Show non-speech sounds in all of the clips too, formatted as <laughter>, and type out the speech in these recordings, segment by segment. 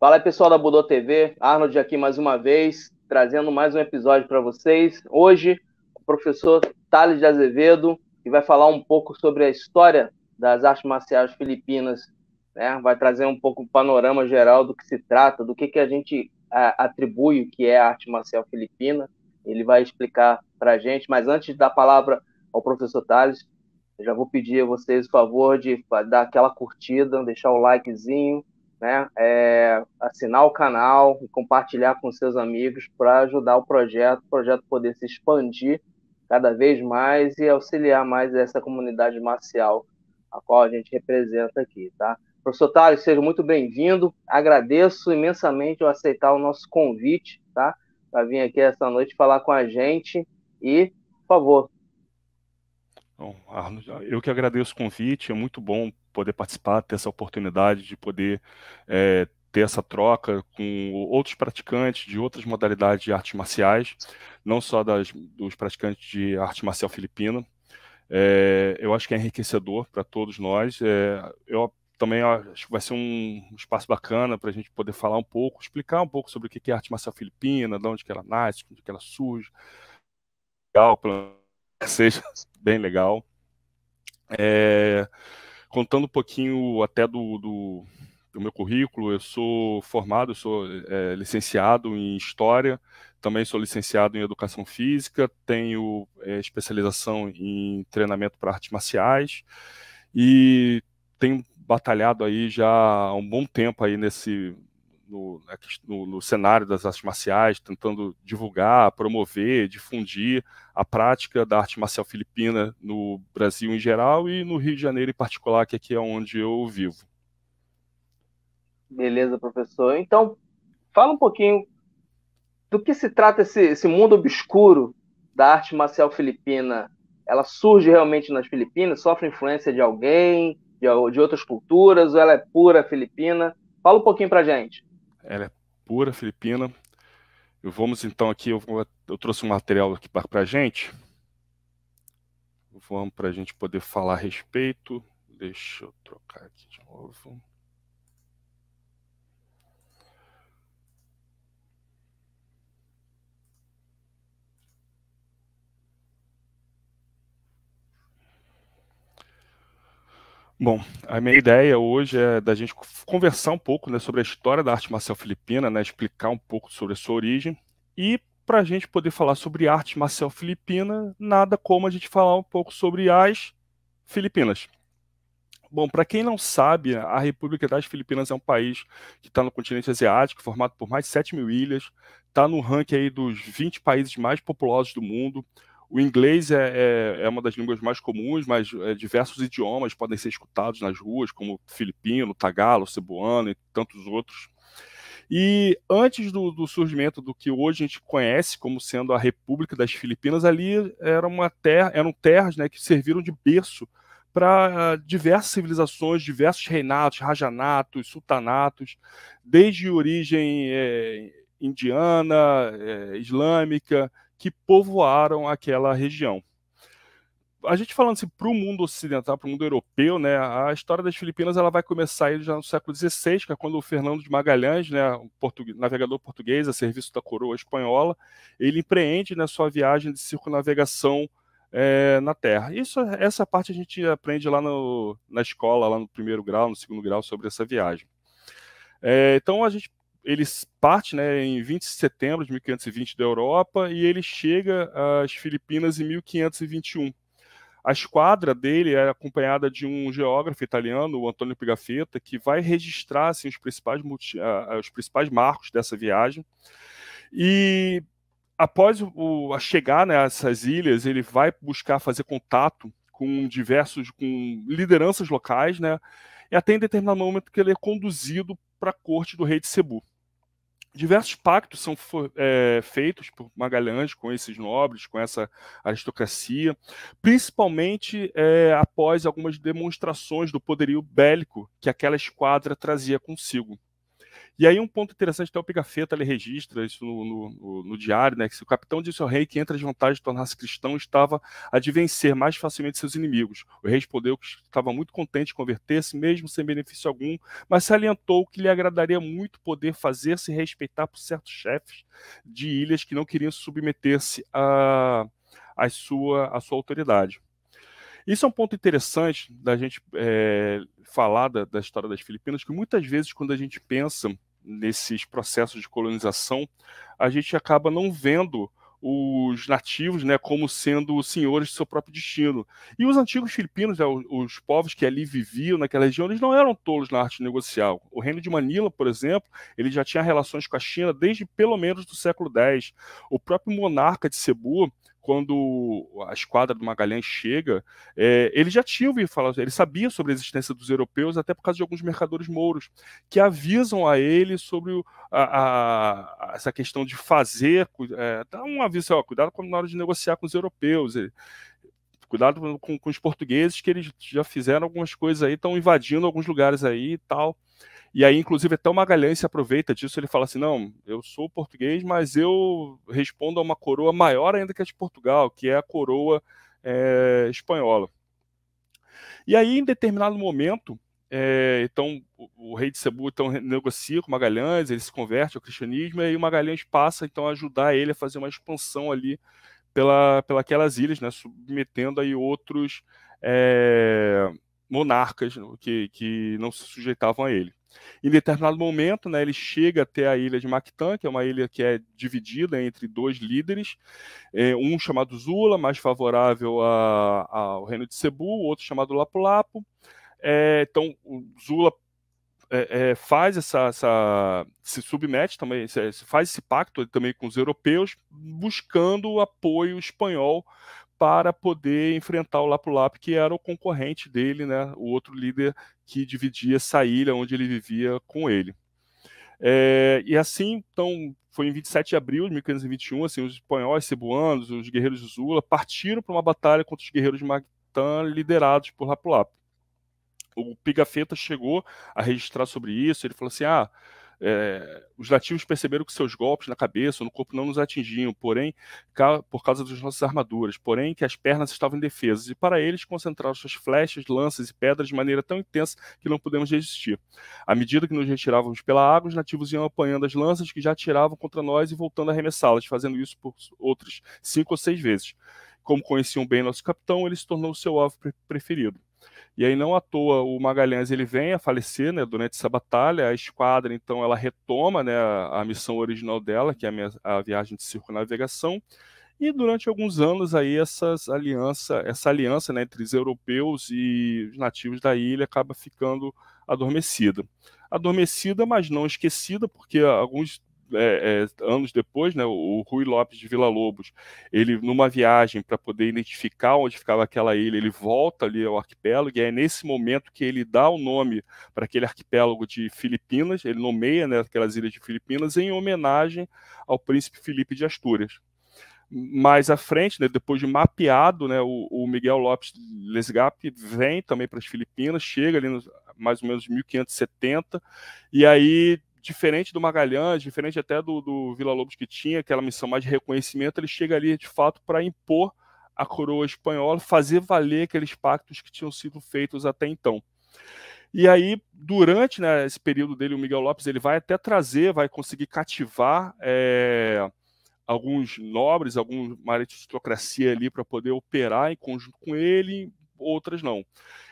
Fala aí, pessoal da Budô TV. Arnold aqui mais uma vez, trazendo mais um episódio para vocês. Hoje, o professor Thales de Azevedo, que vai falar um pouco sobre a história das artes marciais filipinas, né? vai trazer um pouco o panorama geral do que se trata, do que, que a gente a, atribui o que é a arte marcial filipina. Ele vai explicar para a gente, mas antes da palavra ao professor Thales, eu já vou pedir a vocês o favor de dar aquela curtida, deixar o likezinho, né, é, assinar o canal e compartilhar com seus amigos para ajudar o projeto, o projeto poder se expandir cada vez mais e auxiliar mais essa comunidade marcial a qual a gente representa aqui, tá? Professor Tales, seja muito bem-vindo. Agradeço imensamente o aceitar o nosso convite, tá? Para vir aqui essa noite falar com a gente e, por favor. Bom, Arno, eu que agradeço o convite, é muito bom poder participar, ter essa oportunidade de poder é, ter essa troca com outros praticantes de outras modalidades de artes marciais, não só das, dos praticantes de arte marcial filipina. É, eu acho que é enriquecedor para todos nós. É, eu também acho que vai ser um espaço bacana para a gente poder falar um pouco, explicar um pouco sobre o que é arte marcial filipina, de onde que ela nasce, de onde que ela surge. Legal, seja bem legal. É, contando um pouquinho até do, do, do meu currículo, eu sou formado, eu sou é, licenciado em História, também sou licenciado em Educação Física, tenho é, especialização em treinamento para artes marciais e tenho batalhado aí já há um bom tempo aí nesse no, né, no, no, cenário das artes marciais, tentando divulgar, promover, difundir a prática da arte marcial filipina no Brasil em geral e no Rio de Janeiro em particular, que aqui é onde eu vivo. Beleza, professor. Então, fala um pouquinho do que se trata esse, esse mundo obscuro da arte marcial filipina. Ela surge realmente nas Filipinas? Sofre influência de alguém, de, de outras culturas? Ou ela é pura filipina? Fala um pouquinho pra gente ela é pura filipina. eu vamos então aqui, eu, eu trouxe um material aqui para a gente. Vamos para a gente poder falar a respeito. Deixa eu trocar aqui de novo. Bom, a minha ideia hoje é da gente conversar um pouco né, sobre a história da arte marcial filipina, né, explicar um pouco sobre a sua origem e para a gente poder falar sobre arte marcial filipina, nada como a gente falar um pouco sobre as Filipinas. Bom, para quem não sabe, a República das Filipinas é um país que está no continente asiático, formado por mais de 7 mil ilhas, está no ranking aí dos 20 países mais populosos do mundo, o inglês é, é, é, uma das línguas mais comuns, mas é, diversos idiomas podem ser escutados nas ruas, como filipino, tagalo, cebuano e tantos outros. E antes do, do, surgimento do que hoje a gente conhece como sendo a República das Filipinas, ali era uma terra, eram terras né, que serviram de berço para ah, diversas civilizações, diversos reinados, rajanatos, sultanatos, desde origem é, indiana, é, islâmica, que povoaram aquela região. A gente falando assim para o mundo ocidental, para o mundo europeu, né, a história das Filipinas ela vai começar já no século XVI, que é quando o Fernando de Magalhães, né, navegador português a serviço da coroa espanhola, ele empreende né, sua viagem de circunnavegação é, na Terra. Isso, essa parte a gente aprende lá no, na escola, lá no primeiro grau, no segundo grau, sobre essa viagem. É, então a gente ele parte né, em 20 de setembro de 1520 da Europa e ele chega às Filipinas em 1521. A esquadra dele é acompanhada de um geógrafo italiano, o Antônio Pigafetta, que vai registrar assim, os, principais, os principais marcos dessa viagem. E após o, a chegar né, ilhas, ele vai buscar fazer contato com diversos, com lideranças locais, né? E até em determinado momento que ele é conduzido para a corte do rei de Cebu diversos pactos são é, feitos por Magalhães com esses nobres, com essa aristocracia, principalmente é, após algumas demonstrações do poderio bélico que aquela esquadra trazia consigo. E aí um ponto interessante, até o Pigafetta ele registra isso no, no, no, diário, né, que se o capitão disse ao rei que entre as vantagens de tornar-se cristão estava a de vencer mais facilmente seus inimigos. O rei respondeu que estava muito contente de converter-se, mesmo sem benefício algum, mas salientou que lhe agradaria muito poder fazer-se respeitar por certos chefes de ilhas que não queriam submeter-se a a sua, à sua autoridade. Isso é um ponto interessante da gente é, falar da, da história das Filipinas, que muitas vezes quando a gente pensa nesses processos de colonização, a gente acaba não vendo os nativos né, como sendo senhores de seu próprio destino. E os antigos filipinos, né, os, os, povos que ali viviam naquela região, eles não eram tolos na arte negocial. O reino de Manila, por exemplo, ele já tinha relações com a China desde pelo menos do século X. O próprio monarca de Cebu, quando a esquadra do Magalhães chega, é, ele já tinha ouvido falar, ele sabia sobre a existência dos europeus, até por causa de alguns mercadores mouros, que avisam a ele sobre a, a, essa questão de fazer, é, dá um aviso, ó, cuidado na hora de negociar com os europeus, ele, cuidado com, com, os portugueses, que eles já fizeram algumas coisas aí, estão invadindo alguns lugares aí e tal. E aí, inclusive, até o Magalhães se aproveita disso, ele fala assim: não, eu sou português, mas eu respondo a uma coroa maior ainda que a de Portugal, que é a coroa é, espanhola. E aí, em determinado momento, é, então o, rei de Cebu então, negocia com Magalhães, ele se converte ao cristianismo, e aí o Magalhães passa então a ajudar ele a fazer uma expansão ali pela, pela aquelas ilhas, né, submetendo aí outros é, monarcas né, que, que não se sujeitavam a ele. Em determinado momento, né, ele chega até a ilha de Mactan, que é uma ilha que é dividida entre dois líderes, é, um chamado Zula, mais favorável a, a, ao reino de Cebu, outro chamado Lapu-Lapu. É, então, Zula é, é, faz essa, essa, se submete também, faz esse pacto também com os europeus, buscando o apoio espanhol para poder enfrentar o Lapulap, que era o concorrente dele, né, o outro líder que dividia essa ilha onde ele vivia com ele. É, e assim, então, foi em 27 de abril de 1521, assim, os espanhóis, cebuanos, os guerreiros de Zula partiram para uma batalha contra os guerreiros de Magtan, liderados por Lapulap. O Pigafetta chegou a registrar sobre isso, ele falou assim, ah, é, os nativos perceberam que seus golpes na cabeça ou no corpo não nos atingiam, porém, ca por causa das nossas armaduras, porém que as pernas estavam indefesas, e para eles concentraram suas flechas, lanças e pedras de maneira tão intensa que não pudemos resistir. À medida que nos retirávamos pela água, os nativos iam apanhando as lanças que já tiravam contra nós e voltando a arremessá-las, fazendo isso por outras cinco ou seis vezes. Como conheciam bem nosso capitão, ele se tornou seu alvo pre preferido. E aí não à toa o Magalhães ele vem a falecer, né, durante essa batalha, a esquadra então ela retoma, né, a, missão original dela, que é a, minha, a viagem de circunnavegação. E durante alguns anos aí essas aliança, essa aliança né, entre os europeus e os nativos da ilha acaba ficando adormecida. Adormecida, mas não esquecida, porque alguns é, é, anos depois, né, o, Rui Lopes de Vila Lobos, ele numa viagem para poder identificar onde ficava aquela ilha, ele volta ali ao arquipélago e é nesse momento que ele dá o nome para aquele arquipélago de Filipinas, ele nomeia né, aquelas ilhas de Filipinas em homenagem ao príncipe Felipe de Astúrias. Mais à frente, né, depois de mapeado, né, o, o Miguel Lopes Lesgap vem também para as Filipinas, chega ali nos, mais ou menos 1570, e aí diferente do Magalhães, diferente até do, do Vila Lobos que tinha aquela missão mais de reconhecimento, ele chega ali de fato para impor a coroa espanhola, fazer valer aqueles pactos que tinham sido feitos até então. E aí, durante né, esse período dele, o Miguel Lopes ele vai até trazer, vai conseguir cativar é, alguns nobres, alguns aristocracia ali para poder operar em conjunto com ele, outras não.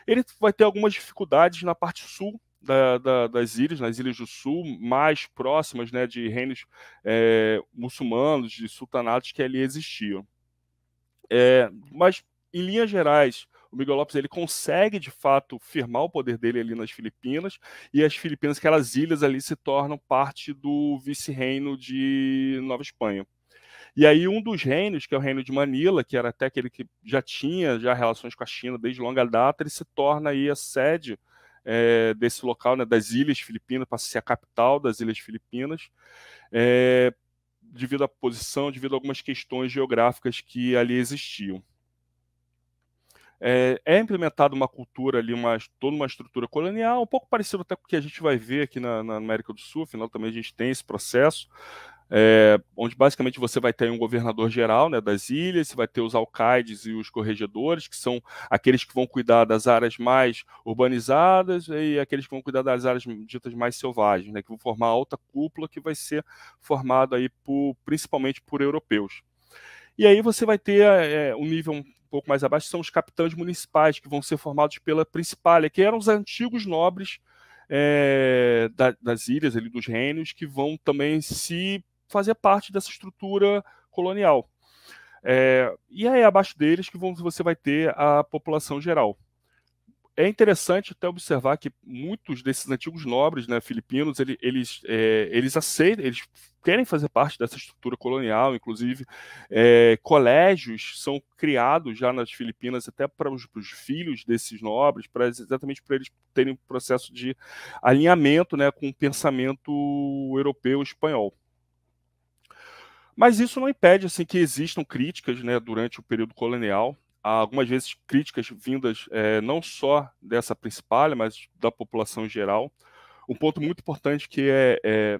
Ele vai ter algumas dificuldades na parte sul da, da, das ilhas, nas ilhas do sul, mais próximas né, de reinos é, muçulmanos, de sultanatos que ali existiam. É, mas, em linhas gerais, o Miguel Lopes ele consegue de fato firmar o poder dele ali nas Filipinas e as Filipinas, aquelas ilhas ali, se tornam parte do vice-reino de Nova Espanha. E aí um dos reinos, que é o reino de Manila, que era até aquele que já tinha já relações com a China desde longa data, ele se torna aí a sede é, desse local, né, das Ilhas Filipinas, passa a ser a capital das Ilhas Filipinas, é, devido à posição, devido a algumas questões geográficas que ali existiam. É, é implementada uma cultura ali, uma, toda uma estrutura colonial, um pouco parecido até com o que a gente vai ver aqui na, na América do Sul, afinal também a gente tem esse processo, é, onde basicamente você vai ter um governador geral né, das ilhas, você vai ter os alcaides e os corregedores, que são aqueles que vão cuidar das áreas mais urbanizadas e aqueles que vão cuidar das áreas ditas mais selvagens, né, que vão formar a alta cúpula que vai ser formada aí por, principalmente por europeus. E aí você vai ter é, é, um nível um pouco mais abaixo, são os capitães municipais, que vão ser formados pela principal, que eram os antigos nobres é, da, das ilhas, ali, dos reinos, que vão também se fazia parte dessa estrutura colonial. É, e aí, abaixo deles, que vão, você vai ter a população geral. É interessante até observar que muitos desses antigos nobres né, filipinos, eles, eles, é, eles aceitam, eles querem fazer parte dessa estrutura colonial, inclusive é, colégios são criados já nas Filipinas até para os, para os filhos desses nobres, para, exatamente para eles terem um processo de alinhamento né, com o pensamento europeu espanhol. Mas isso não impede assim que existam críticas né, durante o período colonial. Há algumas vezes críticas vindas é, não só dessa principalha, mas da população em geral. Um ponto muito importante que é, é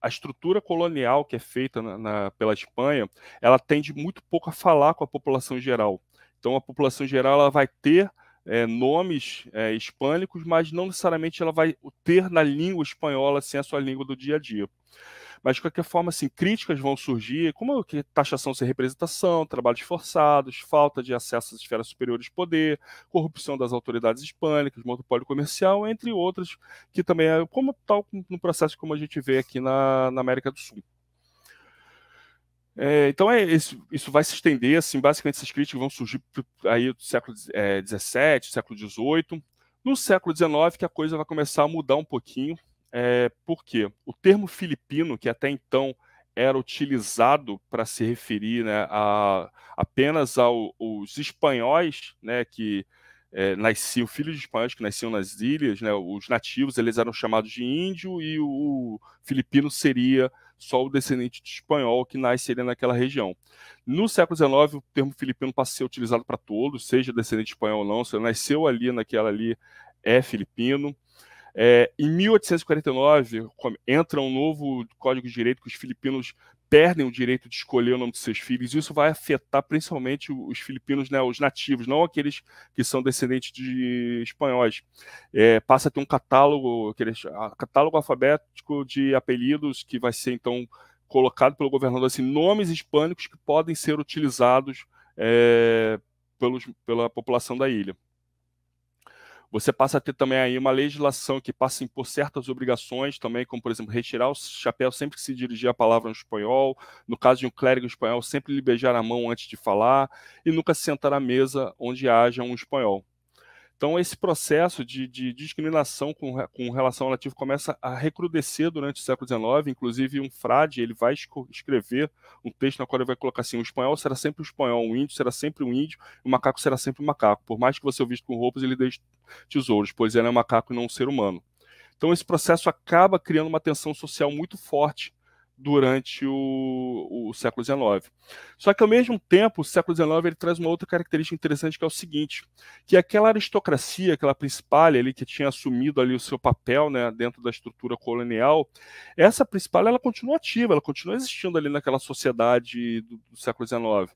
a estrutura colonial que é feita na, na, pela Espanha, ela tende muito pouco a falar com a população geral. Então, a população geral ela vai ter é, nomes é, hispânicos, mas não necessariamente ela vai ter na língua espanhola, sem assim, a sua língua do dia a dia. Mas, de qualquer forma, assim, críticas vão surgir, como que taxação sem representação, trabalhos forçados, falta de acesso às esferas superiores de poder, corrupção das autoridades hispânicas, monopólio comercial, entre outras, que também é como tal no processo como a gente vê aqui na, na América do Sul. É, então é, isso, isso, vai se estender, assim, basicamente essas críticas vão surgir aí do século XVII, é, século XVIII. No século XIX que a coisa vai começar a mudar um pouquinho, é, porque o termo filipino, que até então era utilizado para se referir né, a, apenas aos ao, espanhóis, né, que é, nasciam, filhos de espanhóis que nasciam nas ilhas, né, os nativos, eles eram chamados de índio e o, o filipino seria só o descendente de espanhol que nasceria naquela região. No século XIX, o termo filipino passa a ser utilizado para todos, seja descendente de espanhol ou não, se nasceu ali naquela ali, é filipino. É, em 1849, entra um novo código de direito que os filipinos perdem o direito de escolher o nome dos seus filhos. e Isso vai afetar principalmente os filipinos, né, os nativos, não aqueles que são descendentes de espanhóis. É, passa a ter um catálogo, catálogo alfabético de apelidos que vai ser então colocado pelo governador assim, nomes hispânicos que podem ser utilizados é, pelos, pela população da ilha. Você passa a ter também aí uma legislação que passa a impor certas obrigações também, como, por exemplo, retirar o chapéu sempre que se dirigir a palavra no espanhol, no caso de um clérigo espanhol, sempre lhe beijar a mão antes de falar e nunca sentar à mesa onde haja um espanhol. Então, esse processo de, de discriminação com, com, relação ao nativo começa a recrudescer durante o século XIX. Inclusive, um frade ele vai escrever um texto na qual ele vai colocar assim: o espanhol será sempre o espanhol, o índio será sempre o índio, o macaco será sempre o macaco. Por mais que você o vista com roupas, ele deixe tesouros, pois ele é um macaco e não um ser humano. Então, esse processo acaba criando uma tensão social muito forte durante o, o, século XIX. Só que, ao mesmo tempo, o século XIX ele traz uma outra característica interessante, que é o seguinte, que aquela aristocracia, aquela principal ali, que tinha assumido ali o seu papel né, dentro da estrutura colonial, essa principal ela continua ativa, ela continua existindo ali naquela sociedade do, do século XIX.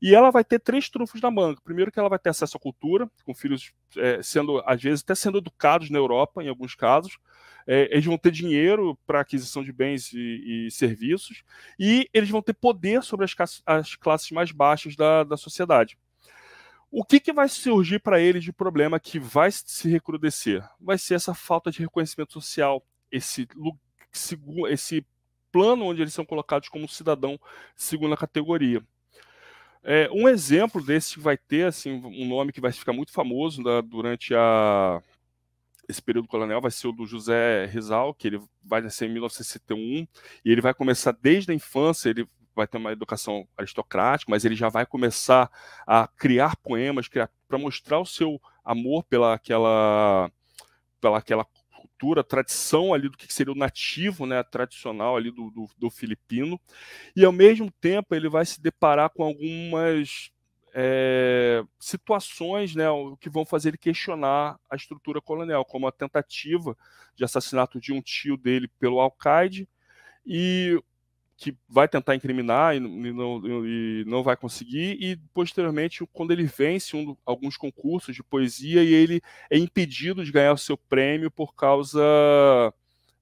E ela vai ter três trunfos na manga. Primeiro, que ela vai ter acesso à cultura, com filhos é, sendo, às vezes, até sendo educados na Europa, em alguns casos. É, eles vão ter dinheiro para aquisição de bens e, e, serviços. E eles vão ter poder sobre as, as classes mais baixas da, da sociedade. O que, que vai surgir para eles de problema que vai se recrudescer? Vai ser essa falta de reconhecimento social, esse, esse plano onde eles são colocados como cidadão segunda categoria. É, um exemplo desse que vai ter, assim, um nome que vai ficar muito famoso da, durante a, esse período colonial vai ser o do José Rizal, que ele vai nascer em 1961, e ele vai começar desde a infância, ele vai ter uma educação aristocrática, mas ele já vai começar a criar poemas para mostrar o seu amor pela aquela, pela aquela cultura, tradição ali do que seria o nativo, né, tradicional ali do, do, do filipino, e ao mesmo tempo ele vai se deparar com algumas é, situações né, que vão fazer ele questionar a estrutura colonial, como a tentativa de assassinato de um tio dele pelo Al-Qaeda e que vai tentar incriminar e, não, e, não, vai conseguir, e posteriormente, quando ele vence um, alguns concursos de poesia e ele é impedido de ganhar o seu prêmio por causa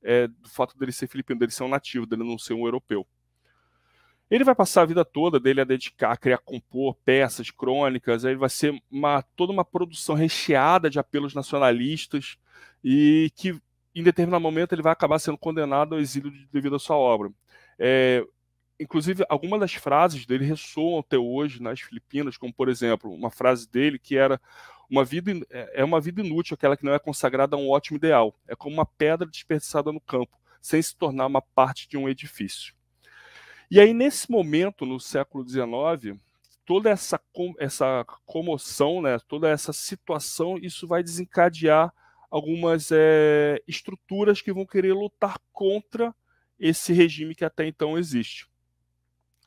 é, do fato dele ser filipino, dele ser um nativo, dele não ser um europeu. Ele vai passar a vida toda dele a dedicar, a criar, compor peças, crônicas, aí vai ser uma, toda uma produção recheada de apelos nacionalistas e que em determinado momento ele vai acabar sendo condenado ao exílio devido à sua obra. É, inclusive, algumas das frases dele ressoam até hoje nas Filipinas, como, por exemplo, uma frase dele que era uma vida é, é uma vida inútil aquela que não é consagrada a um ótimo ideal. É como uma pedra desperdiçada no campo, sem se tornar uma parte de um edifício. E aí, nesse momento, no século XIX, toda essa, essa comoção, né, toda essa situação, isso vai desencadear algumas é, estruturas que vão querer lutar contra esse regime que até então existe.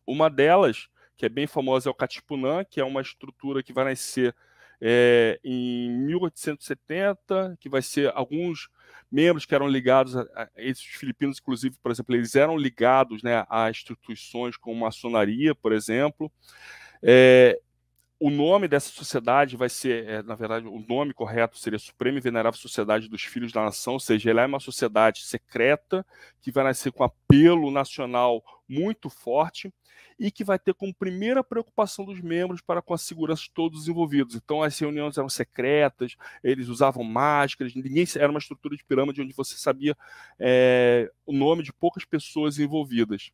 Uma delas, que é bem famosa, é o Catipunã, que é uma estrutura que vai nascer é, em 1870, que vai ser alguns membros que eram ligados a, a, esses filipinos, inclusive, por exemplo, eles eram ligados né, a instituições como maçonaria, por exemplo. É, o nome dessa sociedade vai ser, é, na verdade, o nome correto seria Suprema e Venerável Sociedade dos Filhos da Nação, ou seja, ela é uma sociedade secreta que vai nascer com apelo nacional muito forte e que vai ter como primeira preocupação dos membros para com a segurança de todos os envolvidos. Então as reuniões eram secretas, eles usavam máscaras, ninguém era uma estrutura de pirâmide onde você sabia é, o nome de poucas pessoas envolvidas.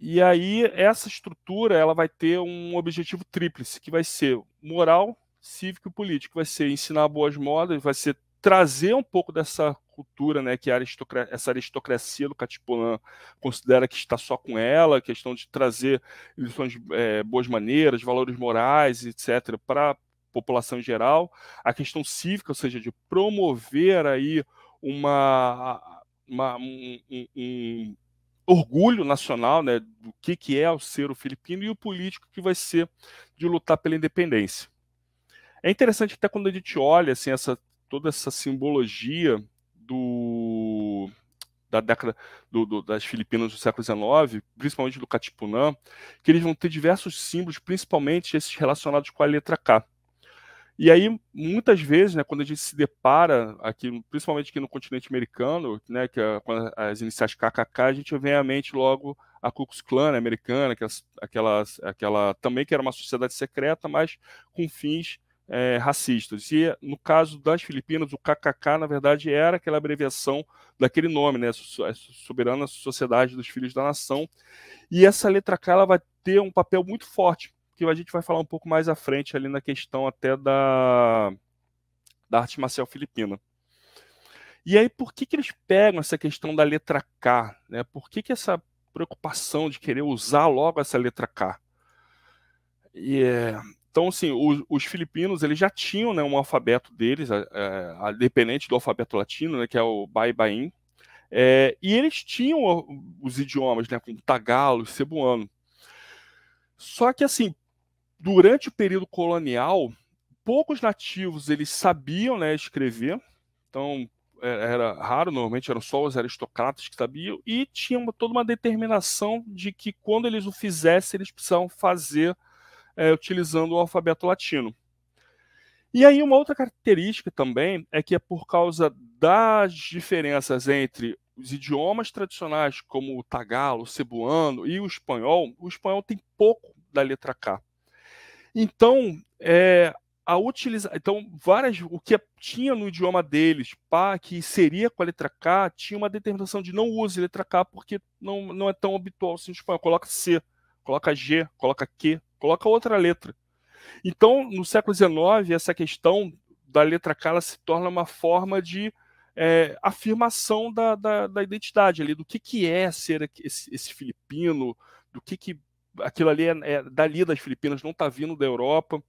E aí essa estrutura ela vai ter um objetivo tríplice, que vai ser moral, cívico e político, vai ser ensinar boas modas, vai ser trazer um pouco dessa cultura, né, que aristocracia, essa aristocracia do Catipulan considera que está só com ela, questão de trazer lições, é, boas maneiras, valores morais, etc, para a população em geral, a questão cívica, ou seja, de promover aí uma, uma um, um, um orgulho nacional, né, do que, que é o ser o filipino e o político que vai ser de lutar pela independência. É interessante até quando a gente olha assim essa toda essa simbologia do da década do, do, das Filipinas do século XIX, principalmente do Katipunan, que eles vão ter diversos símbolos, principalmente esses relacionados com a letra K. E aí, muitas vezes, né, quando a gente se depara, aqui, principalmente aqui no continente americano, né, que é, as iniciais KKK, a gente vem à mente logo a Ku Klux Klan né, americana, que é aquelas, aquela, aquela também que era uma sociedade secreta, mas com fins é, racistas. E no caso das Filipinas, o KKK, na verdade, era aquela abreviação daquele nome, né, é, Soberana Sociedade dos Filhos da Nação. E essa letra K ela vai ter um papel muito forte que a gente vai falar um pouco mais à frente ali na questão até da, da arte marcial filipina. E aí, por que, que eles pegam essa questão da letra K? Né? Por que, que essa preocupação de querer usar logo essa letra K? E, é, então, assim, os, os, filipinos eles já tinham né, um alfabeto deles, é, é dependente do alfabeto latino, né, que é o Baibain, é, e eles tinham os idiomas, né, como tagalo, cebuano. Só que assim, durante o período colonial, poucos nativos eles sabiam né, escrever, então é, era raro, normalmente eram só os aristocratas que sabiam, e tinha uma, toda uma determinação de que quando eles o fizessem, eles precisavam fazer é, utilizando o alfabeto latino. E aí, uma outra característica também é que é por causa das diferenças entre os idiomas tradicionais, como o tagalo, o cebuano e o espanhol, o espanhol tem pouco da letra K. Então, é, a utilizar. Então, várias. O que tinha no idioma deles, pá, que seria com a letra K, tinha uma determinação de não use letra K, porque não, não é tão habitual assim no espanhol. Coloca C, coloca G, coloca Q, coloca outra letra. Então, no século XIX, essa questão da letra K se torna uma forma de é, afirmação da, da, da, identidade ali, do que, que é ser esse, esse filipino, do que, que aquilo ali é, é dali das Filipinas, não está vindo da Europa.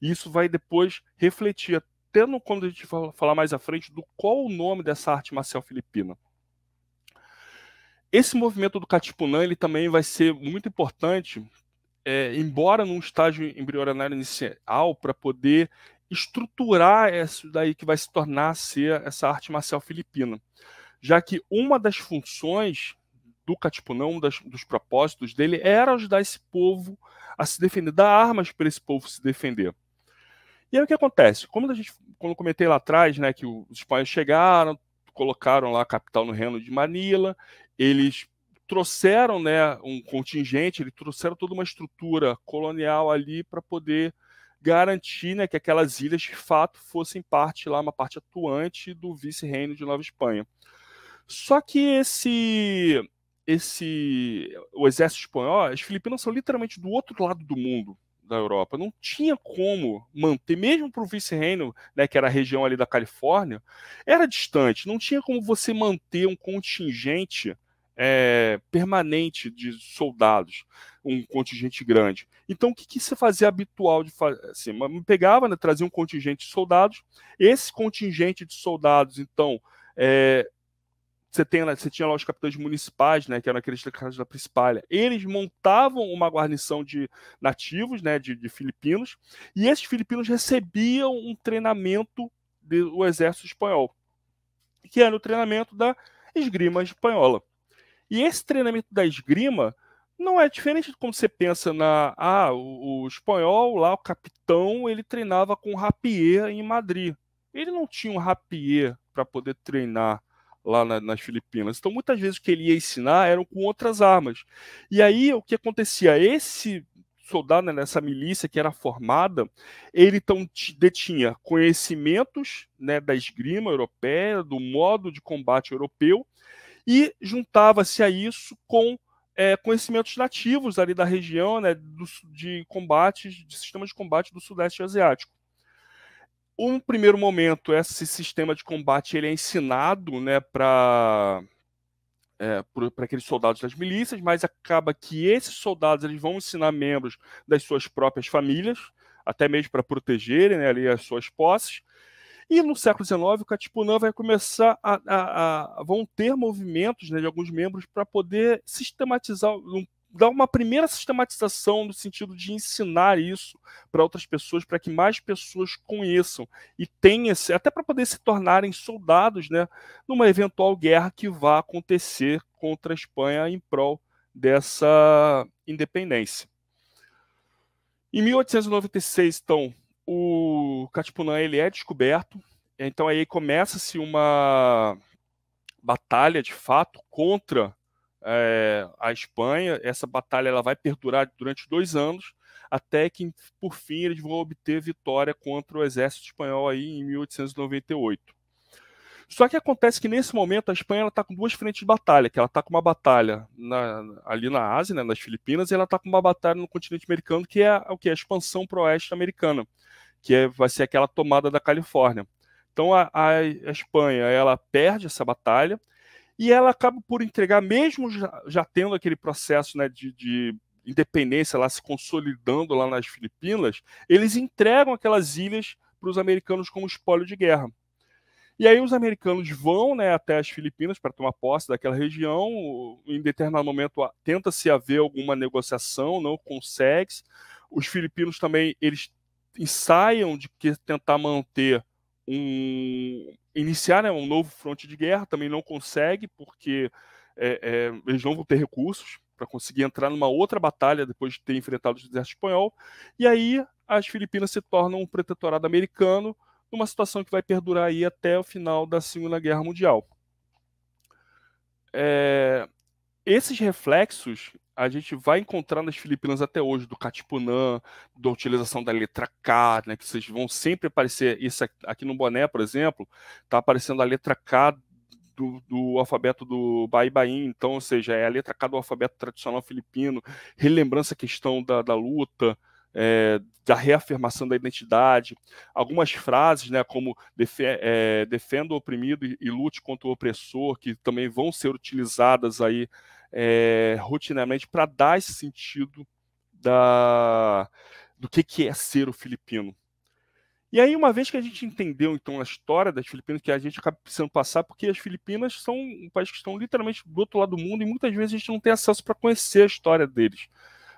E isso vai depois refletir, até no, quando a gente fala, falar mais à frente, do qual o nome dessa arte marcial filipina. Esse movimento do Katipunã ele também vai ser muito importante, é, embora num estágio embrionário inicial, para poder estruturar isso daí que vai se tornar ser essa arte marcial filipina, já que uma das funções do Catipunã, um das, dos propósitos dele era ajudar esse povo a se defender, dar armas para esse povo se defender. E aí o que acontece? Como a gente, quando eu comentei lá atrás, né, que os espanhóis chegaram, colocaram lá a capital no Reino de Manila, eles trouxeram, né, um contingente, eles trouxeram toda uma estrutura colonial ali para poder garantir, né, que aquelas ilhas de fato fossem parte lá, uma parte atuante do vice-reino de Nova Espanha. Só que esse esse o exército espanhol, as Filipinas são literalmente do outro lado do mundo da Europa. Não tinha como manter, mesmo para o vice-reino, né, que era a região ali da Califórnia, era distante. Não tinha como você manter um contingente é, permanente de soldados, um contingente grande. Então, o que, que você fazia habitual de fazer? Assim, pegava, né, trazia um contingente de soldados. Esse contingente de soldados, então, é, você, tem, você tinha lá os capitães municipais, né, que eram aqueles da Casa da Principalha. Eles montavam uma guarnição de nativos, né, de, de filipinos, e esses filipinos recebiam um treinamento do exército espanhol, que era o treinamento da esgrima espanhola. E esse treinamento da esgrima não é diferente de como você pensa na ah, o, o espanhol lá, o capitão, ele treinava com rapier em Madrid. Ele não tinha um rapier para poder treinar lá na, nas Filipinas. Então, muitas vezes o que ele ia ensinar eram com outras armas. E aí, o que acontecia? Esse soldado, né, nessa milícia que era formada, ele então detinha conhecimentos né, da esgrima europeia, do modo de combate europeu, e juntava-se a isso com é, conhecimentos nativos ali da região, né, do, de combates, de sistemas de combate do Sudeste Asiático. Um primeiro momento, esse sistema de combate ele é ensinado né, para é, para aqueles soldados das milícias, mas acaba que esses soldados eles vão ensinar membros das suas próprias famílias, até mesmo para protegerem né, ali as suas posses. E no século XIX, o Catipunã vai começar a, a, a, vão ter movimentos né, de alguns membros para poder sistematizar um dar uma primeira sistematização no sentido de ensinar isso para outras pessoas, para que mais pessoas conheçam e tenham, até para poder se tornarem soldados, né, numa eventual guerra que vá acontecer contra a Espanha em prol dessa independência. Em 1896, então, o Catipunã ele é descoberto, então aí começa-se uma batalha de fato contra é, a Espanha. Essa batalha ela vai perdurar durante dois anos, até que, por fim, eles vão obter vitória contra o exército espanhol aí em 1898. Só que acontece que nesse momento a Espanha está com duas frentes de batalha, que ela está com uma batalha na, ali na Ásia, né, nas Filipinas, e ela está com uma batalha no continente americano, que é o que a expansão o oeste americana, que é, vai ser aquela tomada da Califórnia. Então a, a, Espanha ela perde essa batalha e ela acaba por entregar, mesmo já, já tendo aquele processo né, de, de independência lá se consolidando lá nas Filipinas, eles entregam aquelas ilhas para os americanos como espólio de guerra. E aí os americanos vão né, até as Filipinas para tomar posse daquela região. Em determinado momento tenta-se haver alguma negociação, não consegue. Os filipinos também eles ensaiam de que tentar manter um, iniciar né, um novo fronte de guerra, também não consegue, porque é, é, eles não vão ter recursos para conseguir entrar numa outra batalha depois de ter enfrentado o exército espanhol. E aí as Filipinas se tornam um protetorado americano, numa situação que vai perdurar aí até o final da Segunda Guerra Mundial. É, esses reflexos a gente vai encontrar nas Filipinas até hoje, do Katipunã, da utilização da letra K, né, que vocês vão sempre aparecer, isso aqui, aqui no boné, por exemplo, está aparecendo a letra K do, do, alfabeto do Baibaim, então, ou seja, é a letra K do alfabeto tradicional filipino, relembrança a questão da, da luta, é, da reafirmação da identidade, algumas frases, né, como defe, é, defenda o oprimido e, e lute contra o opressor, que também vão ser utilizadas aí é, rotineiramente para dar esse sentido da, do que, que é ser o filipino. E aí, uma vez que a gente entendeu, então, a história das Filipinas, que a gente acaba precisando passar, porque as Filipinas são um país que estão literalmente do outro lado do mundo e muitas vezes a gente não tem acesso para conhecer a história deles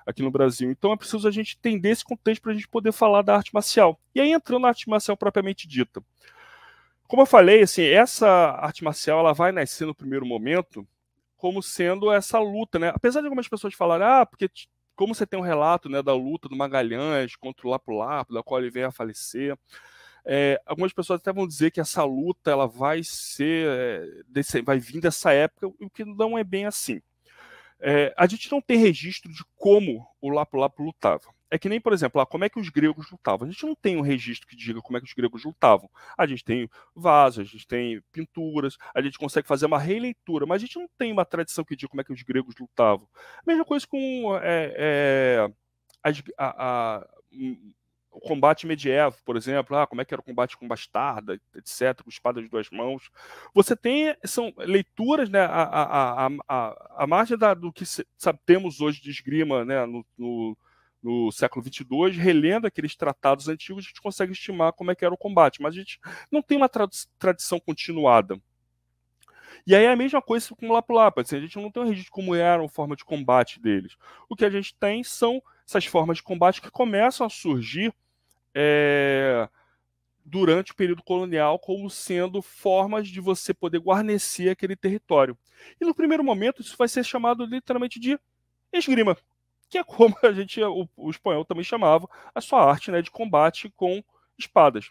aqui no Brasil. Então é preciso a gente entender esse contexto para a gente poder falar da arte marcial. E aí, entrando na arte marcial propriamente dita. Como eu falei, assim, essa arte marcial ela vai nascer no primeiro momento como sendo essa luta, né? Apesar de algumas pessoas falarem, ah, porque como você tem um relato né, da luta do Magalhães contra o Lapo Lapo, da qual ele veio a falecer, é, algumas pessoas até vão dizer que essa luta ela vai ser, é, desse, vai vir dessa época, o que não é bem assim. É, a gente não tem registro de como o lapo-lapo lutava. É que nem, por exemplo, lá, ah, como é que os gregos lutavam. A gente não tem um registro que diga como é que os gregos lutavam. A gente tem vasos, a gente tem pinturas, a gente consegue fazer uma releitura, mas a gente não tem uma tradição que diga como é que os gregos lutavam. Mesma coisa com é, é, as, a, a, o combate medieval, por exemplo, ah, como é que era o combate com bastarda, etc., com espada de duas mãos. Você tem, são leituras, né, a, a, a, a, a margem da, do que sabe, temos hoje de esgrima né, no, no, no século XXII, relendo aqueles tratados antigos, a gente consegue estimar como é que era o combate, mas a gente não tem uma trad tradição continuada. E aí é a mesma coisa com o Lapu-Lapa. Assim, a gente não tem um registro como era a forma de combate deles. O que a gente tem são essas formas de combate que começam a surgir é, durante o período colonial como sendo formas de você poder guarnecer aquele território. E no primeiro momento, isso vai ser chamado literalmente de esgrima, que é como a gente, o, o espanhol também chamava a sua arte né, de combate com espadas.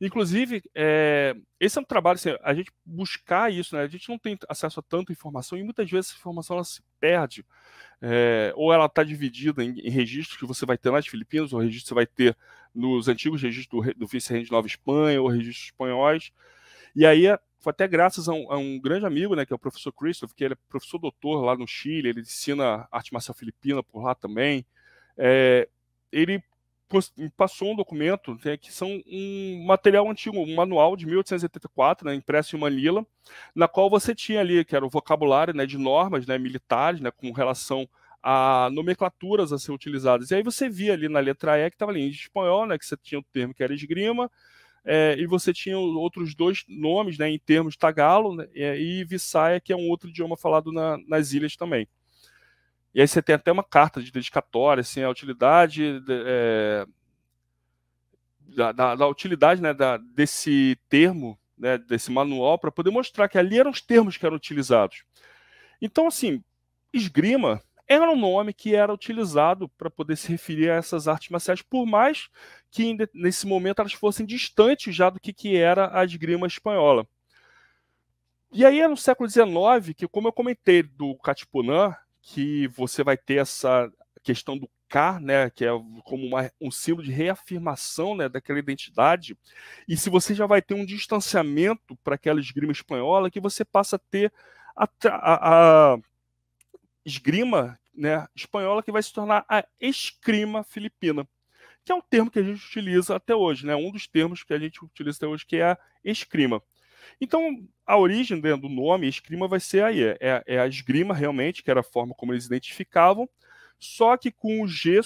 Inclusive, é, esse é um trabalho, assim, a gente buscar isso, né? A gente não tem acesso a tanta informação e muitas vezes essa informação ela se perde, é, ou ela está dividida em, em, registros que você vai ter nas Filipinas, ou registros que você vai ter nos antigos registros do, do vice-rei de Nova Espanha, ou registros espanhóis. E aí é, foi até graças a um, a um, grande amigo, né, que é o professor Christoph, que ele é professor doutor lá no Chile, ele ensina arte marcial filipina por lá também. É, ele passou um documento né, que são um material antigo, um manual de 1884, né, impresso em Manila, na qual você tinha ali, que era o vocabulário né, de normas né, militares né, com relação a nomenclaturas a ser utilizadas. E aí você via ali na letra E que estava ali em espanhol, né, que você tinha o termo que era esgrima, é, e você tinha outros dois nomes né, em termos tagalo né, e viçaia, que é um outro idioma falado na, nas ilhas também. E aí você tem até uma carta de dedicatória, assim, a utilidade é, da, da, da, utilidade né, da, desse termo, né, desse manual, para poder mostrar que ali eram os termos que eram utilizados. Então, assim, esgrima era um nome que era utilizado para poder se referir a essas artes marciais, por mais que nesse momento elas fossem distantes já do que, que era a esgrima espanhola. E aí é no século XIX que, como eu comentei do Catipunã, que você vai ter essa questão do car, né, que é como uma, um símbolo de reafirmação né, daquela identidade, e se você já vai ter um distanciamento para aquela esgrima espanhola, que você passa a ter a, a, a esgrima né, espanhola que vai se tornar a escrima filipina, que é um termo que a gente utiliza até hoje, né, um dos termos que a gente utiliza até hoje, que é a escrima. Então, a origem né, do nome esgrima vai ser aí, é, é, a esgrima realmente, que era a forma como eles identificavam, só que com o G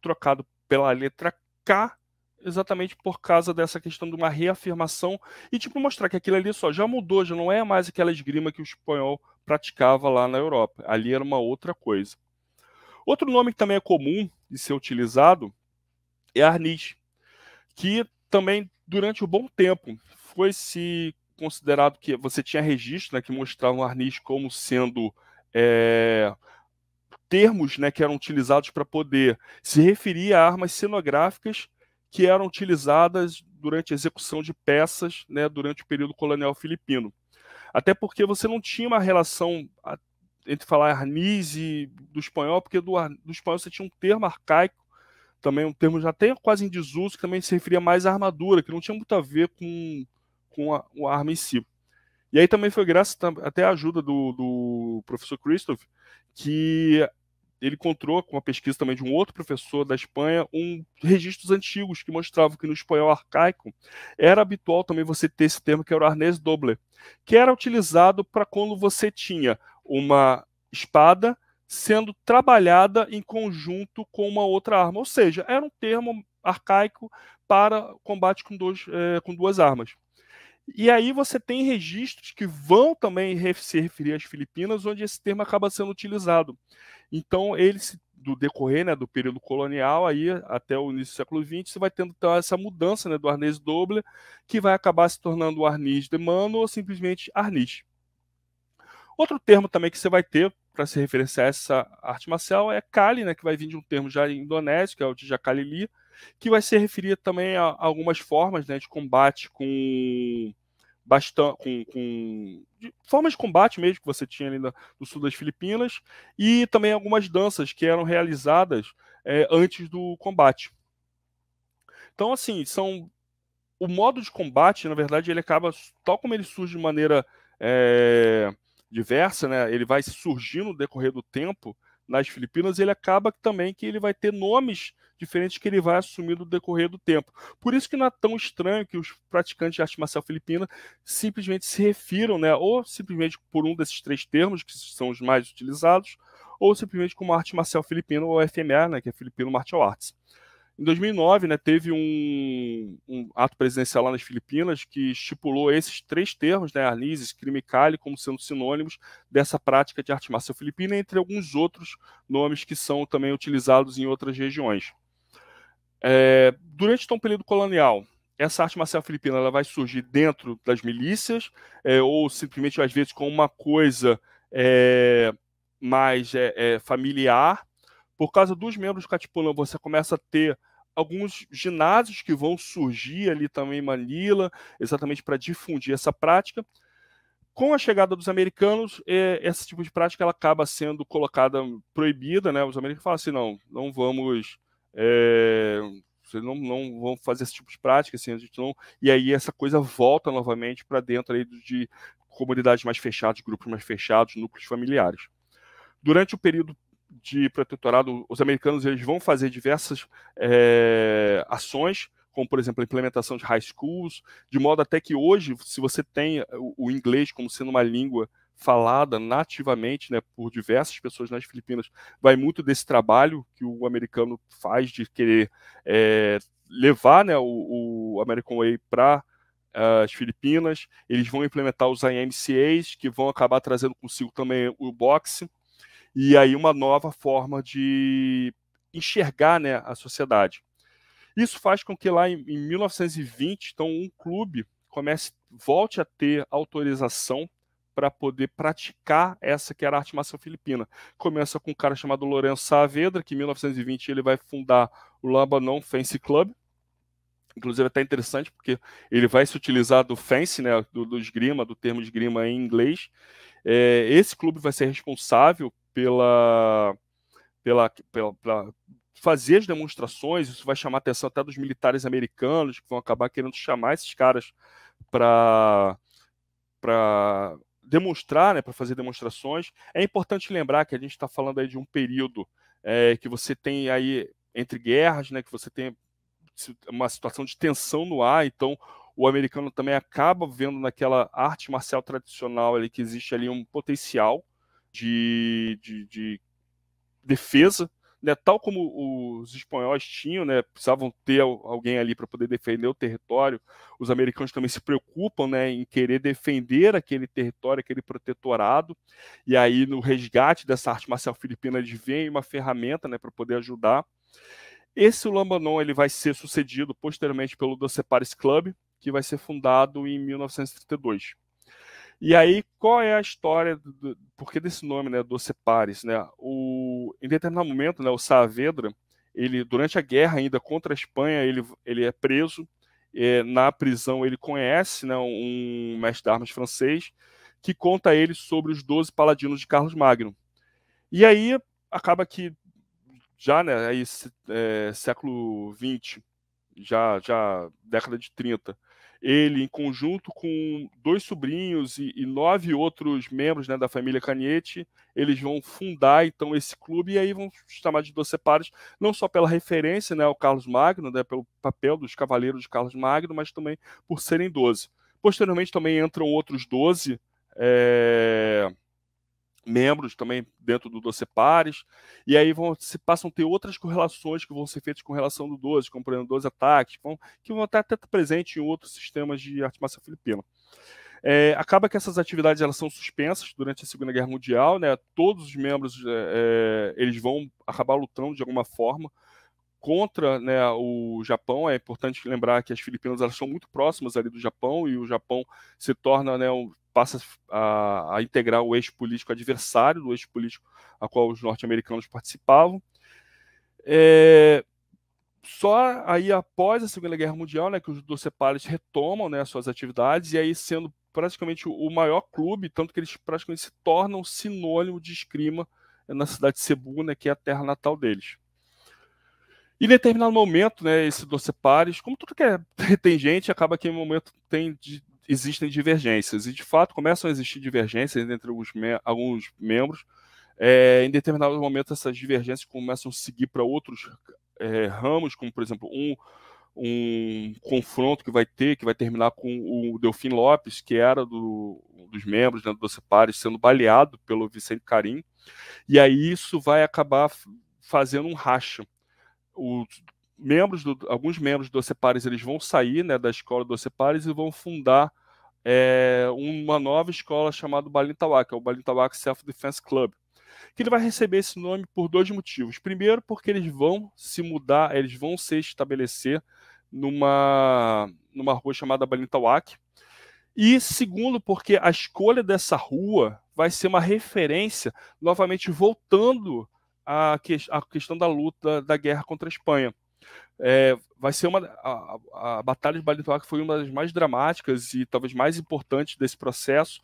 trocado pela letra K, exatamente por causa dessa questão de uma reafirmação e tipo mostrar que aquilo ali só já mudou, já não é mais aquela esgrima que o espanhol praticava lá na Europa. Ali era uma outra coisa. Outro nome que também é comum de ser utilizado é arnis, que também durante um bom tempo foi se considerado que você tinha registro né, que mostrava o arniz como sendo é, termos né, que eram utilizados para poder se referir a armas cenográficas que eram utilizadas durante a execução de peças né, durante o período colonial filipino. Até porque você não tinha uma relação entre falar arniz e do espanhol, porque do, do espanhol você tinha um termo arcaico, também um termo já até quase em desuso, que também se referia mais à armadura, que não tinha muito a ver com com a, a, arma em si. E aí também foi graças até à ajuda do, do professor Christoph, que ele encontrou, com a pesquisa também de um outro professor da Espanha, um registros antigos que mostravam que no espanhol arcaico era habitual também você ter esse termo que era o arnês doble, que era utilizado para quando você tinha uma espada sendo trabalhada em conjunto com uma outra arma, ou seja, era um termo arcaico para combate com, dois, é, com duas armas. E aí você tem registros que vão também se referir às Filipinas, onde esse termo acaba sendo utilizado. Então, ele do decorrer né, do período colonial aí até o início do século XX, você vai tendo então, essa mudança né, do arnês doble, que vai acabar se tornando o arnês de mano ou simplesmente arnês. Outro termo também que você vai ter para se referenciar a essa arte marcial é Kali, né, que vai vir de um termo já indonésio, que é o Djakalili, que vai se referir também a algumas formas né, de combate com bastante, com, com de formas de combate mesmo que você tinha ali no, no sul das Filipinas e também algumas danças que eram realizadas é, antes do combate. Então, assim, são o modo de combate, na verdade, ele acaba tal como ele surge de maneira é, diversa, né? Ele vai surgindo no decorrer do tempo nas Filipinas, ele acaba também que ele vai ter nomes diferentes que ele vai assumir no decorrer do tempo. Por isso que não é tão estranho que os praticantes de arte marcial filipina simplesmente se refiram, né, ou simplesmente por um desses três termos, que são os mais utilizados, ou simplesmente como arte marcial filipina, ou FMR, né, que é Filipino Martial Arts. Em 2009, né, teve um, um, ato presidencial lá nas Filipinas que estipulou esses três termos, né, arnises, crime e cali, como sendo sinônimos dessa prática de arte marcial filipina, entre alguns outros nomes que são também utilizados em outras regiões. É, durante então, o período colonial, essa arte marcial filipina ela vai surgir dentro das milícias, é, ou simplesmente, às vezes, com uma coisa é, mais é, é, familiar. Por causa dos membros do Catipulam, você começa a ter alguns ginásios que vão surgir ali também em Manila, exatamente para difundir essa prática. Com a chegada dos americanos, é, esse tipo de prática ela acaba sendo colocada proibida, né? Os americanos falam assim, não, não vamos é, vocês não, não vão fazer esse tipo de prática, assim, a gente não, e aí essa coisa volta novamente para dentro aí de comunidades mais fechadas, grupos mais fechados, núcleos familiares. Durante o período de protetorado, os americanos eles vão fazer diversas é, ações, como por exemplo a implementação de high schools, de modo até que hoje, se você tem o, o inglês como sendo uma língua falada nativamente né, por diversas pessoas nas Filipinas, vai muito desse trabalho que o americano faz de querer é, levar né, o, o American Way para ah, as Filipinas. Eles vão implementar os IMCAs, que vão acabar trazendo consigo também o boxe, e aí uma nova forma de enxergar né, a sociedade. Isso faz com que lá em, em 1920, então, um clube comece, volte a ter autorização para poder praticar essa que era a arte marcial filipina. Começa com um cara chamado Lourenço Saavedra, que em 1920 ele vai fundar o Lambanon Fence Club. Inclusive é até interessante porque ele vai se utilizar do fence, né, do, do esgrima, do termo esgrima em inglês. É, esse clube vai ser responsável pela, pela, pela, pela fazer as demonstrações, isso vai chamar a atenção até dos militares americanos, que vão acabar querendo chamar esses caras para para demonstrar, né, para fazer demonstrações. É importante lembrar que a gente está falando aí de um período é, que você tem aí entre guerras, né, que você tem uma situação de tensão no ar, então o americano também acaba vendo naquela arte marcial tradicional ali que existe ali um potencial de, de, de defesa né, tal como os espanhóis tinham, né, precisavam ter alguém ali para poder defender o território, os americanos também se preocupam né, em querer defender aquele território, aquele protetorado, e aí no resgate dessa arte marcial filipina eles veem uma ferramenta né, para poder ajudar. Esse Lambanon ele vai ser sucedido posteriormente pelo Doce Separes Club, que vai ser fundado em 1932. E aí, qual é a história, do, que desse nome, né, do Separes, né? O em determinado momento, né, o Saavedra, ele durante a guerra ainda contra a Espanha, ele, ele é preso. É, na prisão ele conhece né, um mestre de armas francês que conta a ele sobre os 12 paladinos de Carlos Magno. E aí acaba que já né, aí, é, século XX, já, já década de 30, ele, em conjunto com dois sobrinhos e, e nove outros membros né, da família Canietti, eles vão fundar então esse clube e aí vão chamar de Doce Pares, não só pela referência né, ao Carlos Magno, né, pelo papel dos cavaleiros de Carlos Magno, mas também por serem doze. Posteriormente também entram outros doze. É membros também dentro do 12 pares, e aí vão, se passam a ter outras correlações que vão ser feitas com relação do 12, como por exemplo 12 ataques, vão, que vão estar até presente em outros sistemas de artimanha filipina. É, acaba que essas atividades elas são suspensas durante a Segunda Guerra Mundial, né? Todos os membros é, é, eles vão acabar lutando de alguma forma contra né, o Japão. É importante lembrar que as Filipinas elas são muito próximas ali do Japão e o Japão se torna né, um, passa a, a integrar o eixo político adversário do eixo político a qual os norte-americanos participavam. É, só aí após a Segunda Guerra Mundial, né, que os Docepares retomam né, suas atividades e aí sendo praticamente o maior clube, tanto que eles praticamente se tornam sinônimo de esgrima é, na cidade de Cebu, né, que é a terra natal deles. E em determinado momento, né, esse Docepares, como tudo que é, <laughs> tem gente, acaba que em um momento tem de, existem divergências, e de fato começam a existir divergências entre alguns, me alguns membros. É, em determinado momento, essas divergências começam a seguir para outros é, ramos, como por exemplo, um, um confronto que vai ter, que vai terminar com o Delfim Lopes, que era do, dos membros né, do Cepares, sendo baleado pelo Vicente Carim, e aí isso vai acabar fazendo um racha. O, membros do, alguns membros do Ocepares eles vão sair né, da escola do Ocepares e vão fundar é, uma nova escola chamada Balintawak, é o Balintawak Self-Defense Club, que ele vai receber esse nome por dois motivos. Primeiro, porque eles vão se mudar, eles vão se estabelecer numa, numa rua chamada Balintawak. E segundo, porque a escolha dessa rua vai ser uma referência, novamente voltando à, que, à questão da luta da guerra contra a Espanha. É, vai ser uma a, a batalha de Balintawak foi uma das mais dramáticas e talvez mais importantes desse processo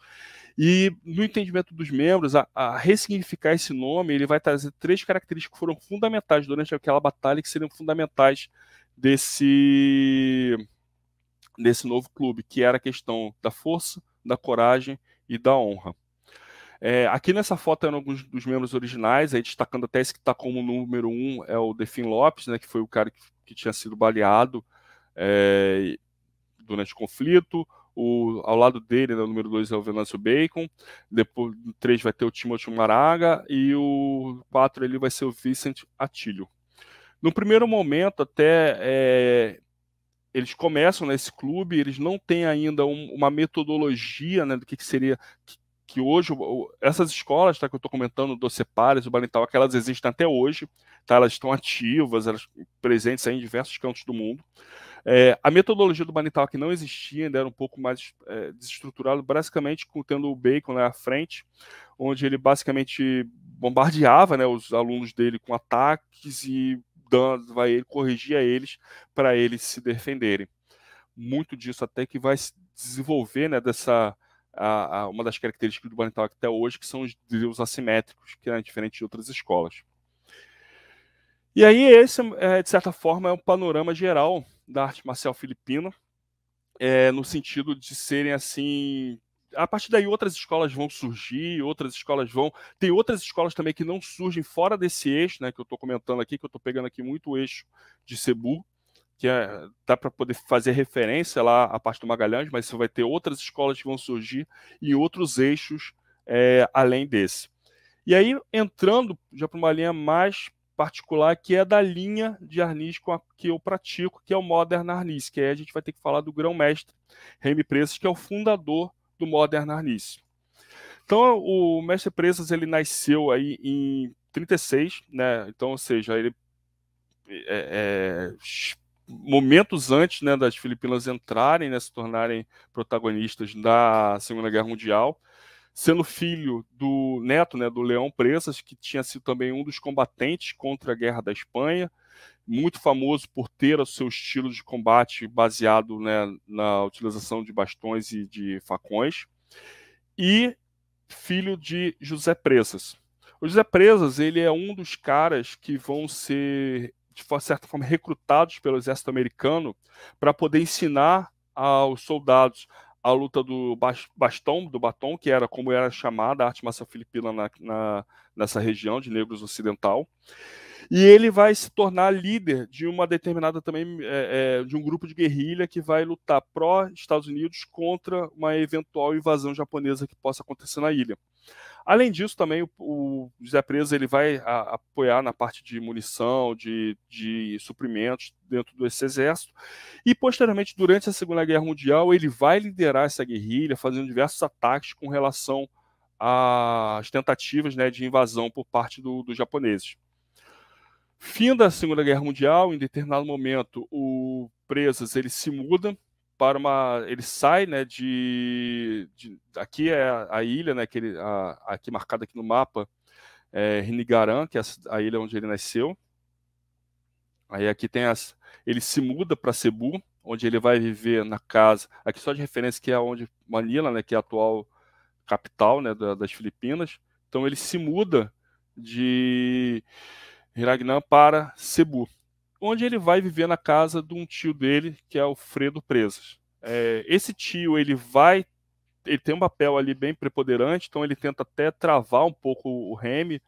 e no entendimento dos membros a, a ressignificar esse nome ele vai trazer três características que foram fundamentais durante aquela batalha que seriam fundamentais desse desse novo clube que era a questão da força da coragem e da honra é, aqui nessa foto eram é alguns dos membros originais, aí destacando até esse que está como número um é o Defin Lopes, né, que foi o cara que, que tinha sido baleado é, durante o conflito. O, ao lado dele, né, o número 2 é o Venâncio Bacon, depois no 3 vai ter o Timothy Maraga e o 4 ele vai ser o Vicente Atílio. No primeiro momento, até é, eles começam nesse né, clube, eles não têm ainda um, uma metodologia né, do que, que seria, que, que hoje essas escolas tá, que eu estou comentando, do Cepares, o Balental, aquelas existem até hoje, tá, elas estão ativas, elas presentes em diversos cantos do mundo. É, a metodologia do Balental que não existia, ainda era um pouco mais é, desestruturado, basicamente tendo o Bacon lá né, à frente, onde ele basicamente bombardeava né, os alunos dele com ataques e vai ele, corrigia eles para eles se defenderem. Muito disso até que vai se desenvolver né, dessa a, a, uma das características do Barney até hoje, que são os drills assimétricos, que é diferente de outras escolas. E aí, esse, é, de certa forma, é um panorama geral da arte marcial filipina, é, no sentido de serem assim. A partir daí, outras escolas vão surgir, outras escolas vão. Tem outras escolas também que não surgem fora desse eixo, né, que eu estou comentando aqui, que eu estou pegando aqui muito o eixo de Cebu, que é, dá para poder fazer referência lá à parte do Magalhães, mas você vai ter outras escolas que vão surgir e outros eixos é, além desse. E aí, entrando já para uma linha mais particular, que é da linha de arnis com a, que eu pratico, que é o Modern Arnis, que aí a gente vai ter que falar do grão-mestre Remy Presas, que é o fundador do Modern Arnis. Então, o mestre Presas, ele nasceu aí em 36, né? Então, ou seja, ele é, é momentos antes né, das Filipinas entrarem, né, se tornarem protagonistas da Segunda Guerra Mundial, sendo filho do neto né, do Leão Presas, que tinha sido também um dos combatentes contra a Guerra da Espanha, muito famoso por ter o seu estilo de combate baseado né, na utilização de bastões e de facões, e filho de José Presas. O José Presas ele é um dos caras que vão ser de certa forma, recrutados pelo exército americano para poder ensinar aos soldados a luta do bastão, do batom, que era como era chamada a arte marcial filipina na, na, nessa região de negros ocidental. E ele vai se tornar líder de uma determinada também é, é de um grupo de guerrilha que vai lutar pró Estados Unidos contra uma eventual invasão japonesa que possa acontecer na ilha. Além disso, também o, o José Preso ele vai a, apoiar na parte de munição, de, de suprimentos dentro desse exército. E posteriormente, durante a Segunda Guerra Mundial, ele vai liderar essa guerrilha, fazendo diversos ataques com relação às tentativas né, de invasão por parte do, dos japoneses. Fim da Segunda Guerra Mundial, em determinado momento, o Presas ele se muda para uma. Ele sai né, de, de Aqui é a, a, ilha, né, que ele, a, aqui marcada aqui no mapa, é Rinigaran, que é a, a ilha onde ele nasceu. Aí aqui tem as. Ele se muda para Cebu, onde ele vai viver na casa. Aqui só de referência que é onde Manila, né, que é a atual capital né, da, das Filipinas. Então ele se muda de Hiragnan para Cebu onde ele vai viver na casa de um tio dele, que é o Fredo Presas. É, esse tio, ele vai. Ele tem um papel ali bem preponderante, então ele tenta até travar um pouco o Remy,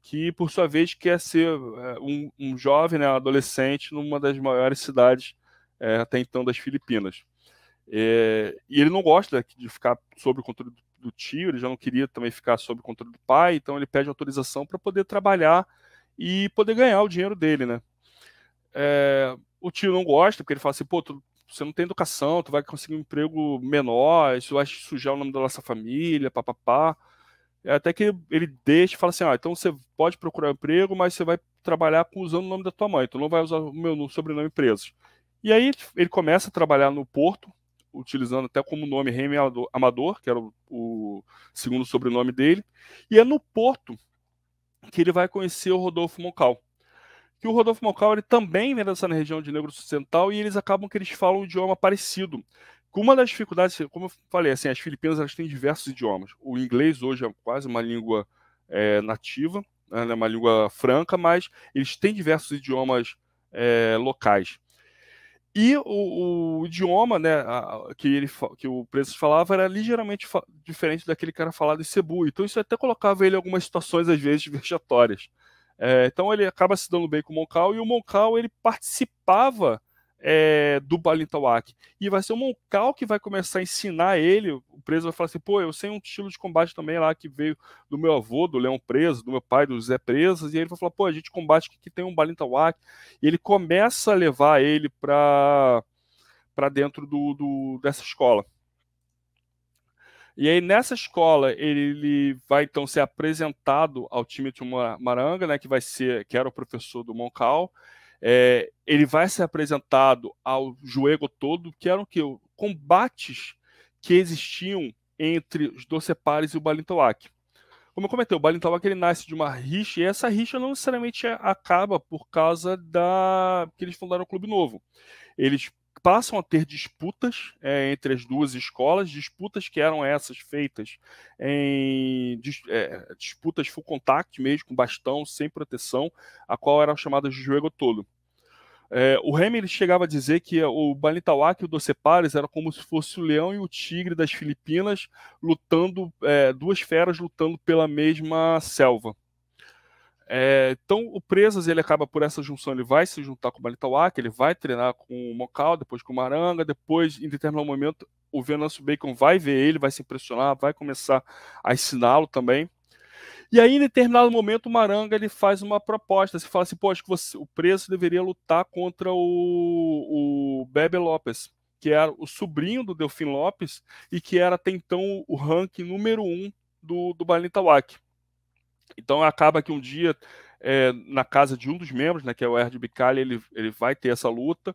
que por sua vez quer ser é, um, um jovem, né, adolescente, numa das maiores cidades é, até então das Filipinas. É, e ele não gosta de ficar sob o controle do tio, ele já não queria também ficar sob o controle do pai, então ele pede autorização para poder trabalhar e poder ganhar o dinheiro dele, né? É, o tio não gosta, porque ele fala assim, pô, tu, você não tem educação, tu vai conseguir um emprego menor, isso vai sujar o nome da nossa família, papapá. É até que ele deixa e fala assim, ah, então você pode procurar um emprego, mas você vai trabalhar usando o nome da tua mãe, tu não vai usar o meu sobrenome preso. E aí ele começa a trabalhar no Porto, utilizando até como nome Remy Amador, que era o, o segundo sobrenome dele, e é no Porto que ele vai conhecer o Rodolfo Moncal, que o Rodolfo Moncal ele também vem dessa na região de Negro Ocidental e eles acabam que eles falam um idioma parecido. Uma das dificuldades, como eu falei, assim, as Filipinas elas têm diversos idiomas. O inglês hoje é quase uma língua é, nativa, é uma língua franca, mas eles têm diversos idiomas é, locais. E o, o, idioma né, que, ele, que o preso falava era ligeiramente diferente daquele que era falado em Cebu. Então isso até colocava ele em algumas situações, às vezes, <laughs> vexatórias. É, então ele acaba se dando bem com o Moncal e o Moncal ele participava é, do Balintawak. E vai ser o Moncal que vai começar a ensinar ele. O preso vai falar assim: pô, eu sei um estilo de combate também lá que veio do meu avô, do Leão Preso, do meu pai, do Zé Presas. E ele vai falar: pô, a gente combate que tem um Balintawak. E ele começa a levar ele para dentro do, do, dessa escola. E aí, nessa escola, ele, vai então ser apresentado ao time de Maranga, né, que vai ser, que era o professor do Moncal. É, ele vai ser apresentado ao jogo todo, que eram que, combates que existiam entre os Docepares e o Balintawak. Como eu comentei, o Balintawak ele nasce de uma rixa, e essa rixa não necessariamente acaba por causa da que eles fundaram o Clube Novo. Eles passam a ter disputas é, entre as duas escolas, disputas que eram essas feitas em é, disputas full contact mesmo, com bastão, sem proteção, a qual era chamada de jogo tolo. É, o Hammer chegava a dizer que o Banitawak e o Docepares eram como se fosse o leão e o tigre das Filipinas lutando, é, duas feras lutando pela mesma selva. É, então, o Presas ele acaba por essa junção, ele vai se juntar com o Balitawak, ele vai treinar com o Mocal, depois com o Maranga, depois, em determinado momento, o Venâncio Bacon vai ver ele, vai se impressionar, vai começar a ensiná-lo também. E aí, em determinado momento, o Maranga ele faz uma proposta, se fala assim, pô, acho que você, o Preso deveria lutar contra o, o Bebe Lopes, que era o sobrinho do Delfim Lopes e que era até então o ranking número um do, do Balitawak. Então acaba que um dia, é, na casa de um dos membros, né, que é o Erd Bicalha, ele, ele vai ter essa luta.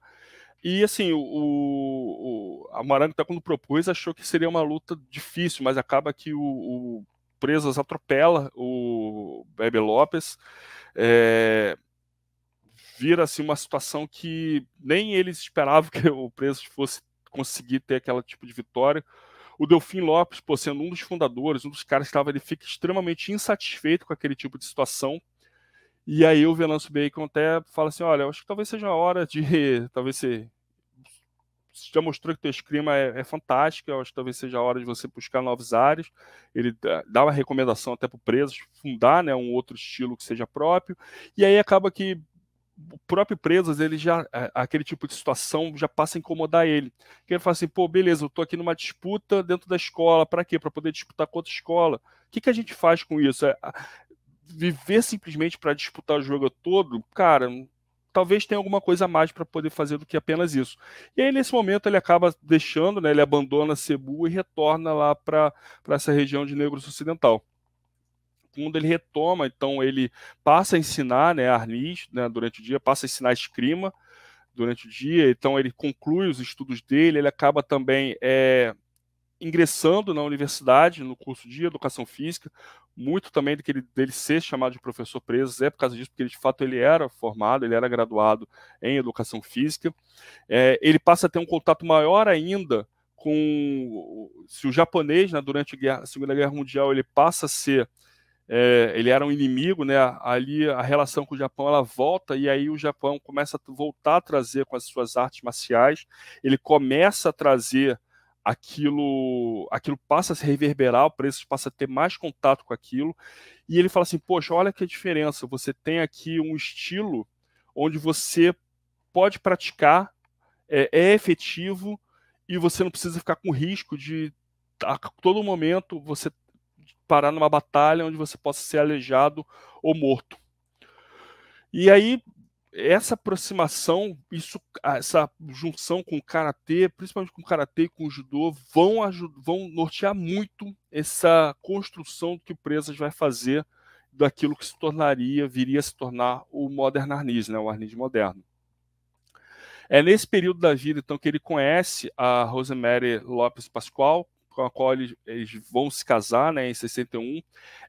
E assim, o, o, a Maranga, quando propôs, achou que seria uma luta difícil, mas acaba que o, o Presas atropela o Bebe Lopes. É, vira assim, uma situação que nem eles esperavam <laughs> que o Presas fosse conseguir ter aquele tipo de vitória o Delfim Lopes, pô, sendo um dos fundadores, um dos caras que estava, ele fica extremamente insatisfeito com aquele tipo de situação. E aí o Venanço Bacon até fala assim, olha, acho que talvez seja a hora de, <laughs> talvez você já mostrou que teu escrima é, é eu acho que talvez seja a hora de você buscar novos áreas. Ele dá uma recomendação até para o preso fundar né, um outro estilo que seja próprio. E aí acaba que o próprio Presas, ele já, é, aquele tipo de situação já passa a incomodar ele. Que ele fala assim, pô, beleza, eu tô aqui numa disputa dentro da escola, para quê? Para poder disputar com outra escola. O que, que a gente faz com isso? É, viver simplesmente para disputar o jogo todo, cara, talvez tenha alguma coisa a mais para poder fazer do que apenas isso. E aí, nesse momento, ele acaba deixando, né, ele abandona Cebu e retorna lá para essa região de Negros Ocidental segundo ele retoma, então ele passa a ensinar né, arnis né, durante o dia, passa a ensinar escrima durante o dia, então ele conclui os estudos dele, ele acaba também é, ingressando na universidade, no curso de educação física, muito também do que ele, dele ser chamado de professor preso é por causa disso, porque ele, de fato ele era formado, ele era graduado em educação física. É, ele passa a ter um contato maior ainda com se o japonês, né, durante a, Guerra, a Segunda Guerra Mundial, ele passa a ser é, ele era um inimigo, né? Ali a relação com o Japão ela volta e aí o Japão começa a voltar a trazer com as suas artes marciais, ele começa a trazer aquilo, aquilo passa a se reverberar, o preço passa a ter mais contato com aquilo e ele fala assim, poxa, olha que diferença, você tem aqui um estilo onde você pode praticar, é, é efetivo e você não precisa ficar com risco de a todo momento você parar numa batalha onde você possa ser aleijado ou morto. E aí, essa aproximação, isso, essa junção com o karatê, principalmente com o karatê e com o judô, vão, vão nortear muito essa construção que o Presas vai fazer daquilo que se tornaria, viria a se tornar o Modern né, o Arnis moderno. É nesse período da vida, então, que ele conhece a Rosemary Lopes Pascoal, com a qual eles, eles, vão se casar, né, em 61.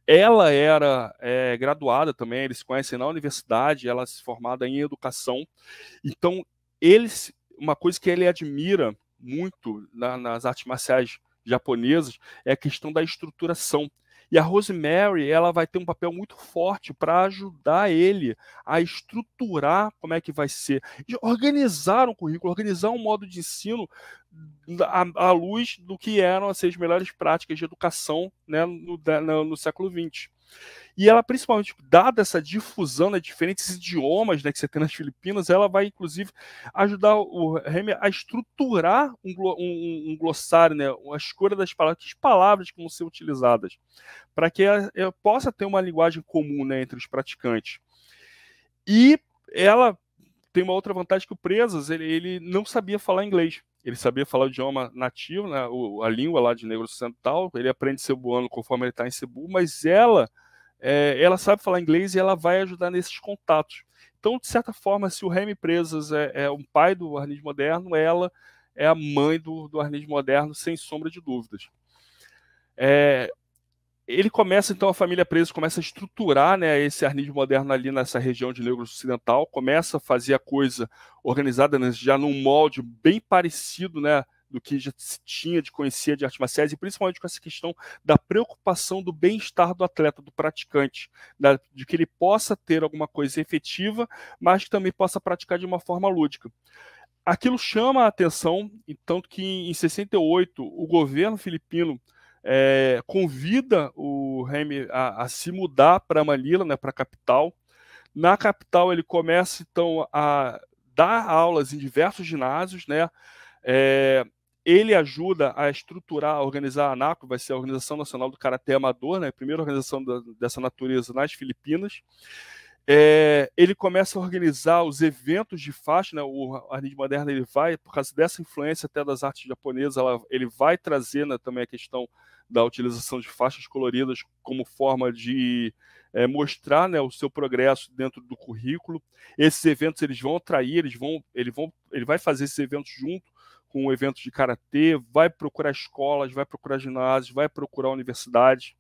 Ela era é, graduada também, eles se conhecem na universidade, ela se é formada em educação. Então, eles, uma coisa que ele admira muito na, nas artes marciais japonesas é a questão da estruturação. E a Rosemary, ela vai ter um papel muito forte para ajudar ele a estruturar como é que vai ser, e organizar um currículo, organizar um modo de ensino à, luz do que eram assim, as melhores práticas de educação né, no, no, no século XX. E ela, principalmente, tipo, dada essa difusão de né, diferentes idiomas né, que você tem nas Filipinas, ela vai, inclusive, ajudar o Hammer a estruturar um, um, um glossário, né, a escolha das palavras, que palavras que vão ser utilizadas, para que ela, ela, eh, possa ter uma linguagem comum né, entre os praticantes. E ela tem uma outra vantagem que o Presas, ele, ele não sabia falar inglês ele sabia falar o idioma nativo, né, a língua lá de negro Central. ele aprende cebuano conforme ele está em Cebu, mas ela, é, ela sabe falar inglês e ela vai ajudar nesses contatos. Então, de certa forma, se o Remy Presas é, é um pai do Arnis moderno, ela é a mãe do, do arnismo moderno, sem sombra de dúvidas. É, ele começa, então, a família presa começa a estruturar né, esse arnismo moderno ali nessa região de Negro Ocidental, começa a fazer a coisa organizada né, já num molde bem parecido né, do que já se tinha de conhecer de artes marciais, e principalmente com essa questão da preocupação do bem-estar do atleta, do praticante, de que ele possa ter alguma coisa efetiva, mas que também possa praticar de uma forma lúdica. Aquilo chama a atenção, tanto que em 68 o governo filipino é, convida o Remy a, a se mudar para Manila, né, para a capital. Na capital ele começa então a dar aulas em diversos ginásios, né? É, ele ajuda a estruturar, a organizar a ANACO, vai ser a Organização Nacional do Karatê Amador, né? primeira organização da, dessa natureza nas Filipinas. É, ele começa a organizar os eventos de né? o Arnid Moderna ele vai, por causa dessa influência até das artes japonesas, ela, ele vai trazer né, também a questão da utilização de faixas coloridas como forma de é, mostrar né, o seu progresso dentro do currículo. Esses eventos eles vão atrair, eles vão, ele, vão, ele vai fazer esses eventos junto com o evento de karatê, vai procurar escolas, vai procurar ginásios, vai procurar universidades.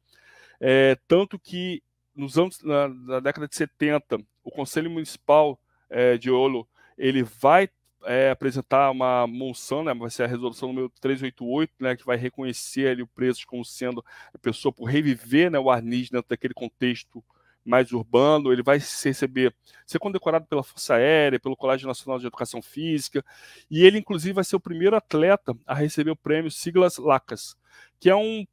É, tanto que nos anos na, na década de 70, o Conselho Municipal é, de Olo ele vai é, apresentar uma moção, né, vai ser a resolução número 388, né, que vai reconhecer ali o preço como sendo a pessoa por reviver né, o arnis dentro daquele contexto mais urbano, ele vai receber, ser condecorado pela Força Aérea, pelo Colégio Nacional de Educação Física, e ele inclusive vai ser o primeiro atleta a receber o prêmio Siglas Lacas, que é um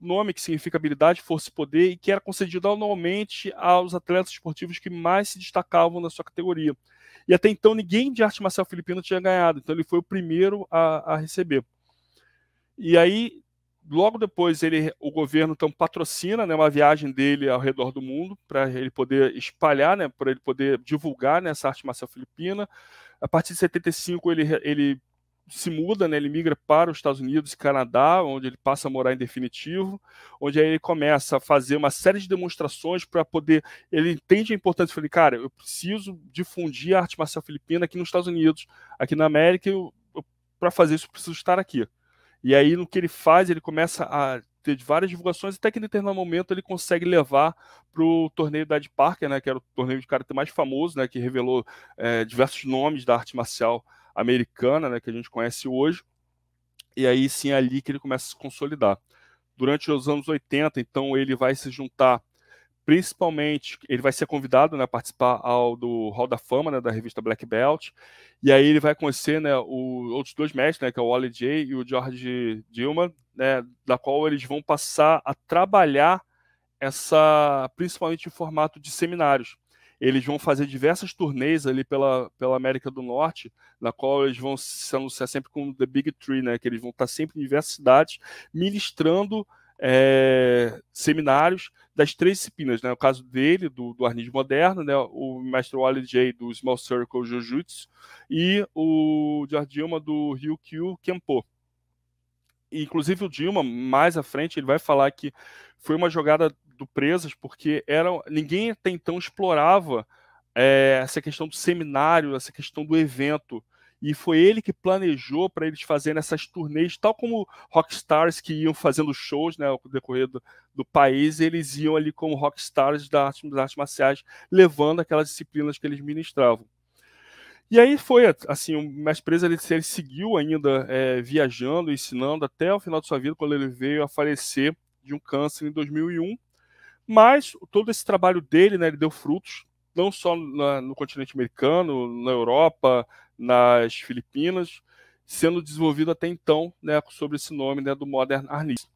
nome que significa habilidade, força e poder, e que era concedido anualmente aos atletas esportivos que mais se destacavam na sua categoria. E até então ninguém de arte marcial filipina tinha ganhado, então ele foi o primeiro a, a receber. E aí, logo depois, ele, o governo então patrocina né, uma viagem dele ao redor do mundo, para ele poder espalhar, né, para ele poder divulgar né, essa arte marcial filipina. A partir de 75, ele, ele se muda, né, ele migra para os Estados Unidos e Canadá, onde ele passa a morar em definitivo, onde aí ele começa a fazer uma série de demonstrações para poder. Ele entende a importância. Falei, cara, eu preciso difundir a arte marcial filipina aqui nos Estados Unidos, aqui na América, para fazer isso eu preciso estar aqui. E aí, no que ele faz, ele começa a ter várias divulgações, até que em determinado momento ele consegue levar para o torneio da Ed Parker, né, que era o torneio de karatê mais famoso, né, que revelou é, diversos nomes da arte marcial americana, né, que a gente conhece hoje, e aí sim é ali que ele começa a se consolidar. Durante os anos 80, então, ele vai se juntar principalmente, ele vai ser convidado né, a participar ao, do Hall da Fama, né, da revista Black Belt, e aí ele vai conhecer né, o, outros dois mestres, né, que é o Wally J e o George Dilma, né, da qual eles vão passar a trabalhar essa, principalmente em formato de seminários. Eles vão fazer diversas turnês ali pela, pela América do Norte, na qual eles vão se anunciar sempre como The Big Tree, né? Que eles vão estar sempre em diversas cidades ministrando é, seminários das três disciplinas, né? O caso dele, do, do Arnis Moderno, né? O mestre Wally J do Small Circle Jujutsu e o George Dilma do Ryukyu Kenpo inclusive o Dilma, mais à frente, ele vai falar que foi uma jogada do Presas, porque era ninguém até então explorava é, essa questão do seminário, essa questão do evento. E foi ele que planejou para eles fazerem essas turnês, tal como rockstars que iam fazendo shows né, ao decorrer do, do país, eles iam ali como rockstars das artes, das artes marciais, levando aquelas disciplinas que eles ministravam. E aí foi, assim, o Mestre Presa ele, ele seguiu ainda é, viajando, ensinando até o final de sua vida, quando ele veio a falecer de um câncer em 2001. Mas todo esse trabalho dele, né, ele deu frutos, não só na, no continente americano, na Europa, nas Filipinas, sendo desenvolvido até então, né, sobre esse nome, né, do Modern Arnis.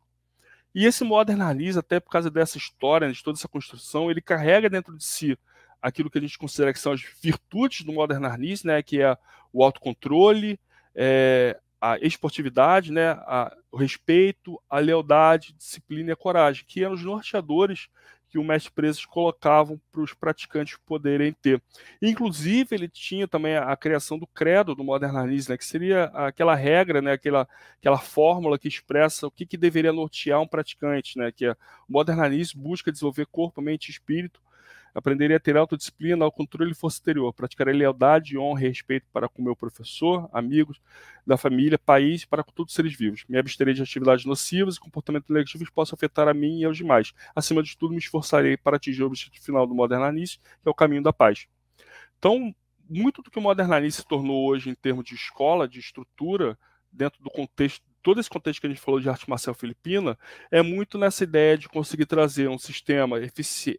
E esse Modern Arnis, até por causa dessa história, né, de toda essa construção, ele carrega dentro de si aquilo que a gente considera que são as virtudes do Modern Arnis, né, que é o autocontrole, é, a esportividade, né, a, o respeito, a lealdade, disciplina e a coragem, que eram os norteadores que o mestre presos colocavam para os praticantes poderem ter. Inclusive, ele tinha também a, a criação do credo do modernismo, né, que seria aquela regra, né, aquela, aquela fórmula que expressa o que, que deveria nortear um praticante, né, que é, o modernismo busca desenvolver corpo, mente e espírito aprenderia a ter autodisciplina, ao controle e força exterior, praticarei lealdade, honra e respeito para com meu professor, amigos, da família, país, para com todos os seres vivos. Me absterei de atividades nocivas e comportamentos negativos que possam afetar a mim e aos demais. Acima de tudo, me esforçarei para atingir o objetivo final do modernismo, que é o caminho da paz. Então, muito do que o modernismo se tornou hoje em termos de escola, de estrutura, dentro do contexto todo esse contexto que a gente falou de arte marcial filipina é muito nessa ideia de conseguir trazer um sistema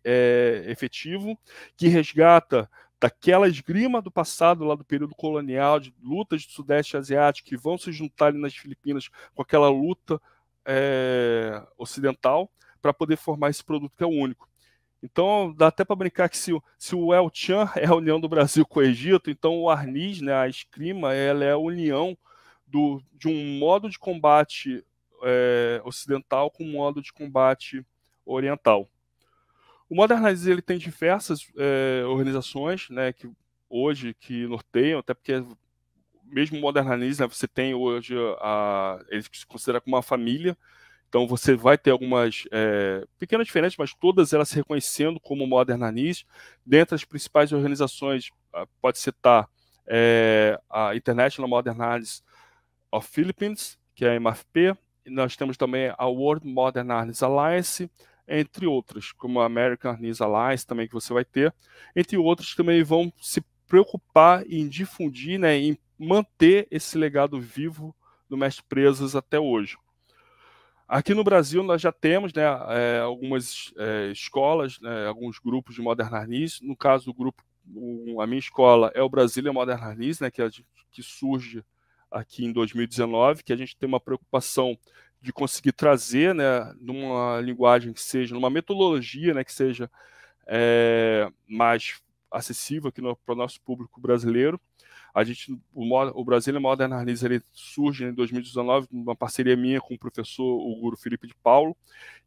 é, efetivo que resgata daquela esgrima do passado, lá do período colonial, de lutas do Sudeste Asiático que vão se juntar ali nas Filipinas com aquela luta é, ocidental para poder formar esse produto que é o único. Então, dá até para brincar que se, se, o El Chan é a união do Brasil com o Egito, então o Arnis, né, a esgrima, ela é a união do, de um modo de combate é, ocidental com um modo de combate oriental. O Modern ele tem diversas é, organizações, né, que hoje que norteiam, até porque mesmo o Modern né, você tem hoje a, ele se considera como uma família, então você vai ter algumas é, pequenas diferenças, mas todas elas se reconhecendo como Modern Rises. Dentre as principais organizações, ah, pode citar é, a International Modern Rises, of Philippines, que é a MFP, e nós temos também a World Modern Arms Alliance, entre outras, como a American Arms Alliance também que você vai ter, entre outros que também vão se preocupar em difundir, né, em manter esse legado vivo do mestre Presas até hoje. Aqui no Brasil nós já temos né, é, algumas é, escolas, né, alguns grupos de Modern Arnis. No caso do grupo, o, a minha escola é o Brasília Modern Arnis, né, que, é que surge aqui em 2019, que a gente tem uma preocupação de conseguir trazer, né, numa linguagem que seja, numa metodologia, né, que seja é, mais acessível aqui no, para o nosso público brasileiro. A gente, o, o Brasil Modern Analysis ele surge em 2019 numa parceria minha com o professor o Guru Felipe de Paulo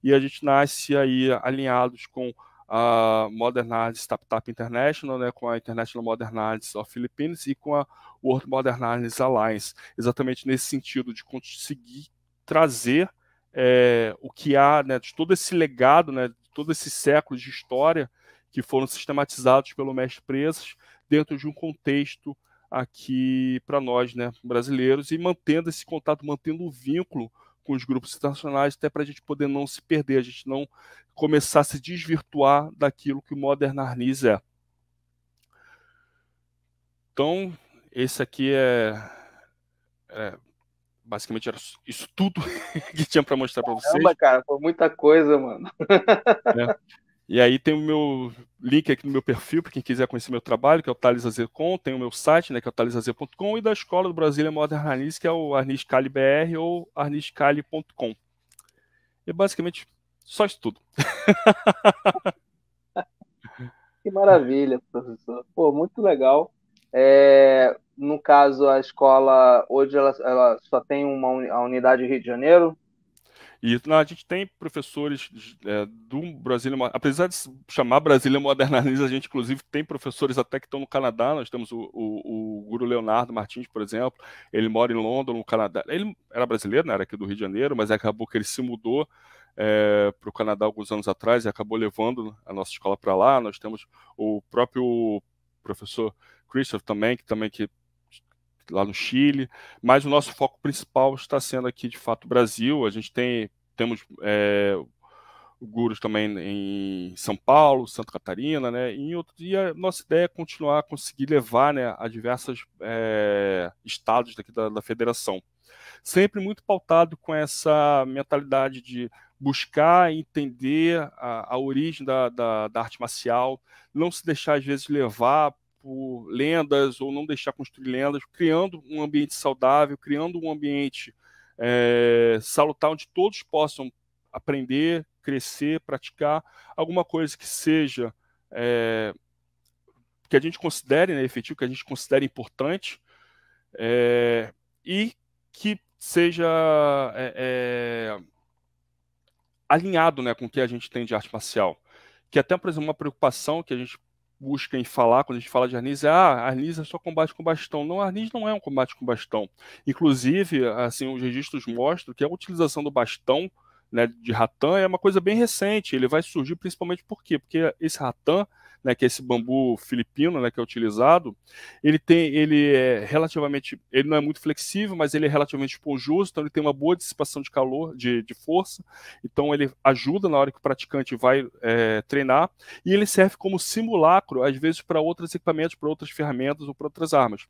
e a gente nasce aí alinhados com a Modern Arts Tap Tap International, né, com a International Modern Arts of Philippines e com a World Modern Arts Alliance, exatamente nesse sentido de conseguir trazer é, o que há né, de todo esse legado, né, de todo esse século de história que foram sistematizados pelo mestre Presas dentro de um contexto aqui para nós, né, brasileiros, e mantendo esse contato, mantendo o vínculo com os grupos internacionais, até para a gente poder não se perder, a gente não começar a se desvirtuar daquilo que o Modern Arnis é. Então, esse aqui é, é basicamente era isso tudo <laughs> que tinha para mostrar para vocês. Caramba, cara, foi muita coisa, mano. É. <laughs> E aí tem o meu link aqui no meu perfil, para quem quiser conhecer meu trabalho, que é o talisazer.com, tem o meu site, né, que é o talisazer.com, e da Escola do Brasília é Modern Arnis, que é o arniscalibr ou arniscali.com. E é basicamente só isso tudo. <laughs> que maravilha, professor. Pô, muito legal. É, no caso, a escola, hoje ela, ela só tem uma a unidade Rio de Janeiro? E a gente tem professores é, do Brasília, apesar de chamar Brasília Modernaliza, a gente inclusive tem professores até que estão no Canadá, nós temos o, o, o Guru Leonardo Martins, por exemplo, ele mora em Londres, no Canadá, ele era brasileiro, né, era aqui do Rio de Janeiro, mas acabou que ele se mudou é, para o Canadá alguns anos atrás e acabou levando a nossa escola para lá, nós temos o próprio professor Christopher também, que também que lá no Chile, mas o nosso foco principal está sendo aqui, de fato, o Brasil. A gente tem temos é, gurus também em São Paulo, Santa Catarina, né? E, outro, e a nossa ideia é continuar a conseguir levar né, a diversos é, estados daqui da, da federação. Sempre muito pautado com essa mentalidade de buscar entender a, a origem da, da, da, arte marcial, não se deixar, às vezes, levar por tipo, lendas ou não deixar construir lendas, criando um ambiente saudável, criando um ambiente é, salutar onde todos possam aprender, crescer, praticar alguma coisa que seja é, que a gente considere né, efetivo, que a gente considere importante é, e que seja é, é, alinhado né, com o que a gente tem de arte marcial. Que até, por exemplo, uma preocupação que a gente busca em falar, quando a gente fala de arnis, é ah, arnis é só combate com bastão. Não, arnis não é um combate com bastão. Inclusive, assim, os registros mostram que a utilização do bastão né, de Ratan é uma coisa bem recente. Ele vai surgir principalmente por quê? Porque esse Ratan né, que é esse bambu filipino, né, que é utilizado, ele tem, ele é relativamente, ele não é muito flexível, mas ele é relativamente esponjoso, então ele tem uma boa dissipação de calor, de, de força, então ele ajuda na hora que o praticante vai é, treinar, e ele serve como simulacro, às vezes, para outros equipamentos, para outras ferramentas ou para outras armas.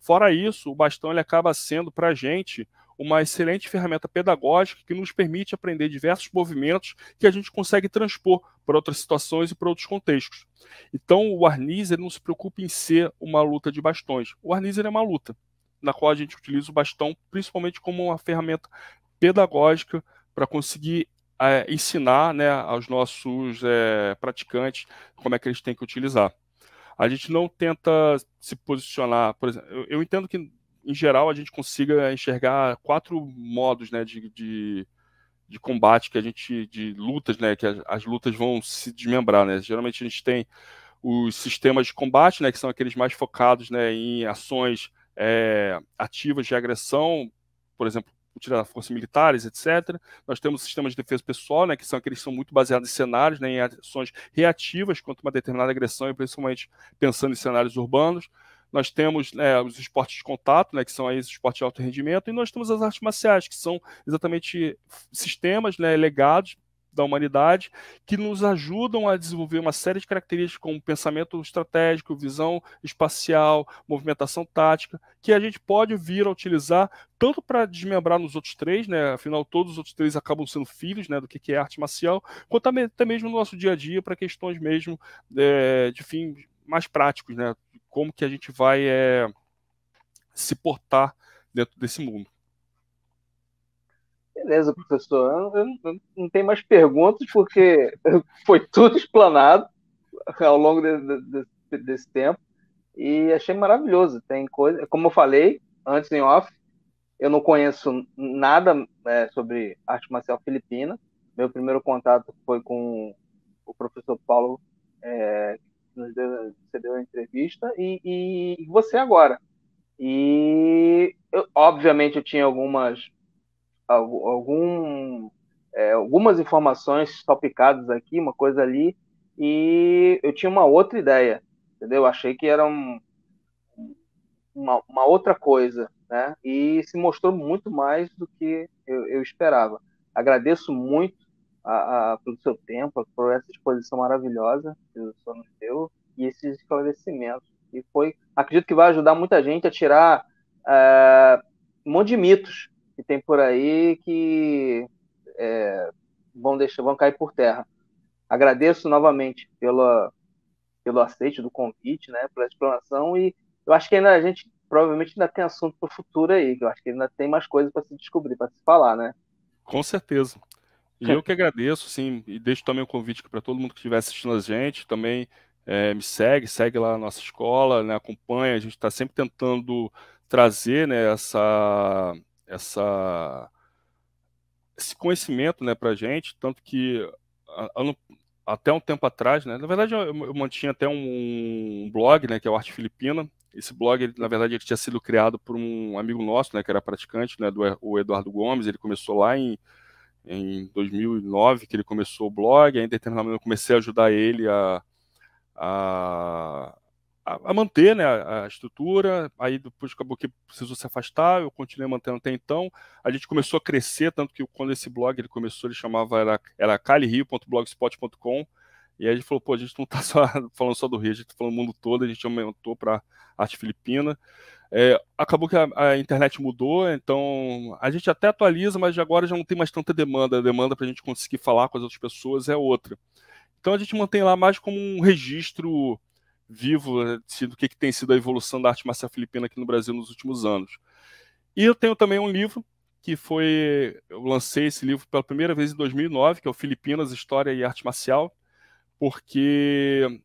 Fora isso, o bastão ele acaba sendo para a gente uma excelente ferramenta pedagógica que nos permite aprender diversos movimentos que a gente consegue transpor para outras situações e para outros contextos. Então, o arnis não se preocupa em ser uma luta de bastões. O arnis é uma luta, na qual a gente utiliza o bastão principalmente como uma ferramenta pedagógica para conseguir é, ensinar né, aos nossos é, praticantes como é que eles têm que utilizar. A gente não tenta se posicionar, por exemplo, eu, eu entendo que em geral, a gente consiga enxergar quatro modos né, de, de, de combate que a gente. de lutas, né? Que as, as, lutas vão se desmembrar. Né? Geralmente a gente tem os sistemas de combate, né, que são aqueles mais focados né, em ações é, ativas de agressão, por exemplo, tirar forças militares, etc. Nós temos sistemas de defesa pessoal, né, que são aqueles que são muito baseados em cenários, né, em ações reativas contra uma determinada agressão, e principalmente pensando em cenários urbanos nós temos né, os esportes de contato, né, que são aí os esportes de alto rendimento, e nós temos as artes marciais, que são exatamente sistemas né, legados da humanidade que nos ajudam a desenvolver uma série de características como pensamento estratégico, visão espacial, movimentação tática, que a gente pode vir a utilizar tanto para desmembrar nos outros três, né? Afinal, todos os outros três acabam sendo filhos, né? Do que, é arte marcial, quanto até mesmo no nosso dia a dia para questões mesmo é, de fim mais práticos, né? como que a gente vai é, se portar dentro desse mundo. Beleza, professor. Eu, eu, eu não tenho mais perguntas, porque <laughs> foi tudo explanado ao longo de, de, desse tempo e achei maravilhoso. Tem coisa, como eu falei antes em off, eu não conheço nada é, sobre arte marcial filipina. Meu primeiro contato foi com o professor Paulo, é, nos deu, você deu a entrevista, e, e, e você agora. E, eu, obviamente, eu tinha algumas, algum, é, algumas informações topicadas aqui, uma coisa ali, e eu tinha uma outra ideia, entendeu? Achei que era um, uma, uma, outra coisa, né? E se mostrou muito mais do que eu, eu esperava. Agradeço muito a, a, pelo seu tempo, por essa exposição maravilhosa que o senhor nos deu e esses esclarecimentos. E foi, acredito que vai ajudar muita gente a tirar uh, um monte de mitos que tem por aí que é, vão, deixar, vão cair por terra. Agradeço novamente pela, pelo aceite do convite, né, pela explanação e eu acho que ainda a gente provavelmente ainda tem assunto para o futuro aí, que eu acho que ainda tem mais coisas para se descobrir, para se falar, né? Com certeza. E eu que <laughs> agradeço, sim, e deixo também o um convite para todo mundo que estiver assistindo a gente, também é, me segue, segue lá a nossa escola, né, acompanha, a gente está sempre tentando trazer né, essa, essa, esse conhecimento né, para a gente, tanto que ano, até um tempo atrás, né, na verdade eu, eu mantinha até um, um, blog, né, que é o Arte Filipina, esse blog, ele, na verdade, ele tinha sido criado por um amigo nosso, né, que era praticante, né, do o Eduardo Gomes, ele começou lá em em 2009 que ele começou o blog, aí em determinado momento eu comecei a ajudar ele a, a, a manter né, a, estrutura, aí depois acabou que precisou se afastar, eu continuei mantendo até então, a gente começou a crescer, tanto que quando esse blog ele começou, ele chamava, era, era calirio.blogspot.com, e aí a gente falou, pô, a gente não está <laughs> só falando só do Rio, a gente está falando do mundo todo, a gente aumentou para arte filipina. É, acabou que a, a, internet mudou, então a gente até atualiza, mas agora já não tem mais tanta demanda. A demanda para a gente conseguir falar com as outras pessoas é outra. Então a gente mantém lá mais como um registro vivo né, do que, que tem sido a evolução da arte marcial filipina aqui no Brasil nos últimos anos. E eu tenho também um livro que foi eu lancei esse livro pela primeira vez em 2009, que é o Filipinas História e Arte Marcial, porque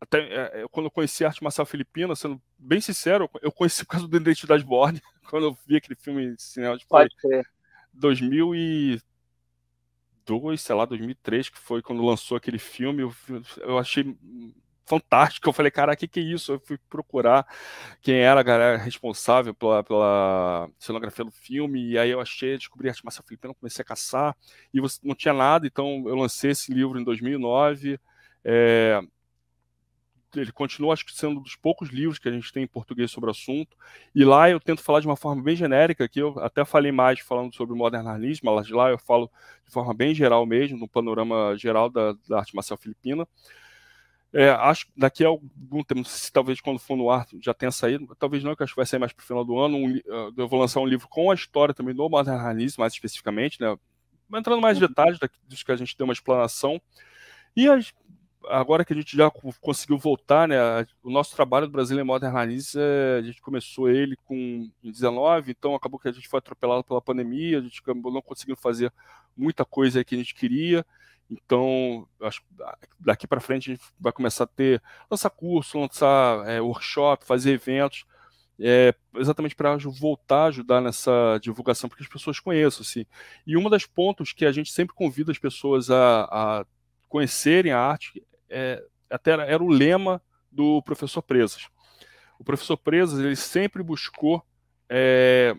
até é, é, quando eu conheci a arte marcial filipina, sendo bem sincero, eu conheci por causa do Identidade Borne, <laughs> quando eu vi aquele filme de cinema de tipo, Pode ser. 2002, sei lá, 2003, que foi quando lançou aquele filme, eu, eu achei fantástico Eu falei, cara, o que, que é isso? Eu fui procurar quem era a galera responsável pela, pela cenografia do filme, e aí eu achei, descobri a arte marcial filipina, comecei a caçar, e você, não tinha nada, então eu lancei esse livro em 2009. É, eh, ele continua, acho que sendo um dos poucos livros que a gente tem em português sobre o assunto. E lá eu tento falar de uma forma bem genérica, que eu até falei mais falando sobre o modernalismo, mas lá eu falo de forma bem geral mesmo, no panorama geral da, da arte marcial filipina. É, acho que daqui a algum tempo, se talvez quando for no ar já tenha saído, talvez não, que acho que vai sair mais para o final do ano. Um, ah, eu vou lançar um livro com a história também do modernismo, mais especificamente, né? entrando mais em uhum. detalhes disso que a gente deu uma explanação. E as, agora que a gente já conseguiu voltar, né, o nosso trabalho do Brasil em Modern Analysis, é, a gente começou ele com 19, então acabou que a gente foi atropelado pela pandemia, a gente acabou não conseguindo fazer muita coisa que a gente queria. Então, acho ah, daqui para frente a gente vai começar a ter lançar curso, lançar é, workshop, fazer eventos, é, exatamente para voltar a ajudar nessa divulgação, porque as pessoas conheçam. Assim. E um dos pontos que a gente sempre convida as pessoas a, a conhecerem a arte é, até era, era o lema do professor Presas. O professor Presas ele sempre buscou é,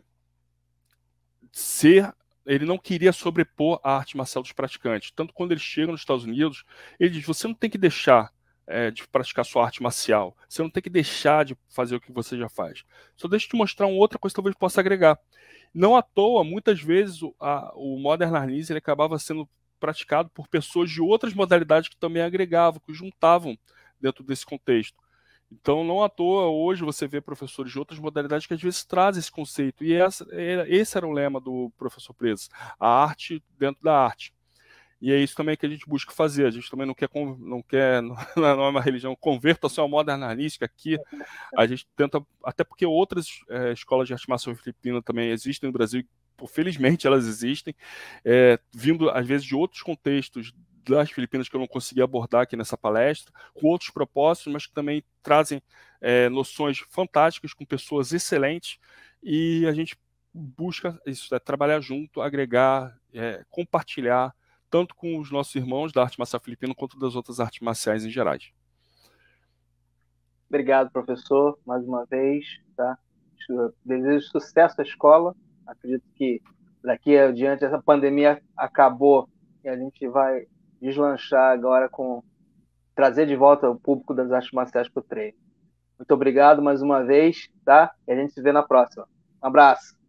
ser ele não queria sobrepor a arte marcial dos praticantes. Tanto quando ele chega nos Estados Unidos, ele diz: você não tem que deixar é, de praticar sua arte marcial, você não tem que deixar de fazer o que você já faz. Só deixa eu te mostrar uma outra coisa que talvez possa agregar. Não à toa, muitas vezes o, a, o Modern Arnis ele acabava sendo praticado por pessoas de outras modalidades que também agregavam, que juntavam dentro desse contexto. Então, não à toa, hoje você vê professores de outras modalidades que às vezes trazem esse conceito. E essa, esse era o lema do professor Presas: a arte dentro da arte. E é isso também que a gente busca fazer. A gente também não quer, não quer, <laughs> não é uma religião convertação modernalística aqui. A gente tenta, até porque outras é, escolas de arte maçom filipina também existem no Brasil, felizmente elas existem, é, vindo às vezes de outros contextos das Filipinas que eu não consegui abordar aqui nessa palestra, com outros propósitos, mas que também trazem é, noções fantásticas com pessoas excelentes e a gente busca isso, é, trabalhar junto, agregar, é, compartilhar, tanto com os nossos irmãos da arte marcial filipina quanto das outras artes marciais em geral. Obrigado, professor, mais uma vez. Tá? Desejo sucesso à escola. Acredito que daqui adiante essa pandemia acabou e a gente vai deslanchar agora com trazer de volta o público das artes marciais para o treino. Muito obrigado mais uma vez, tá? E a gente se vê na próxima. Um abraço.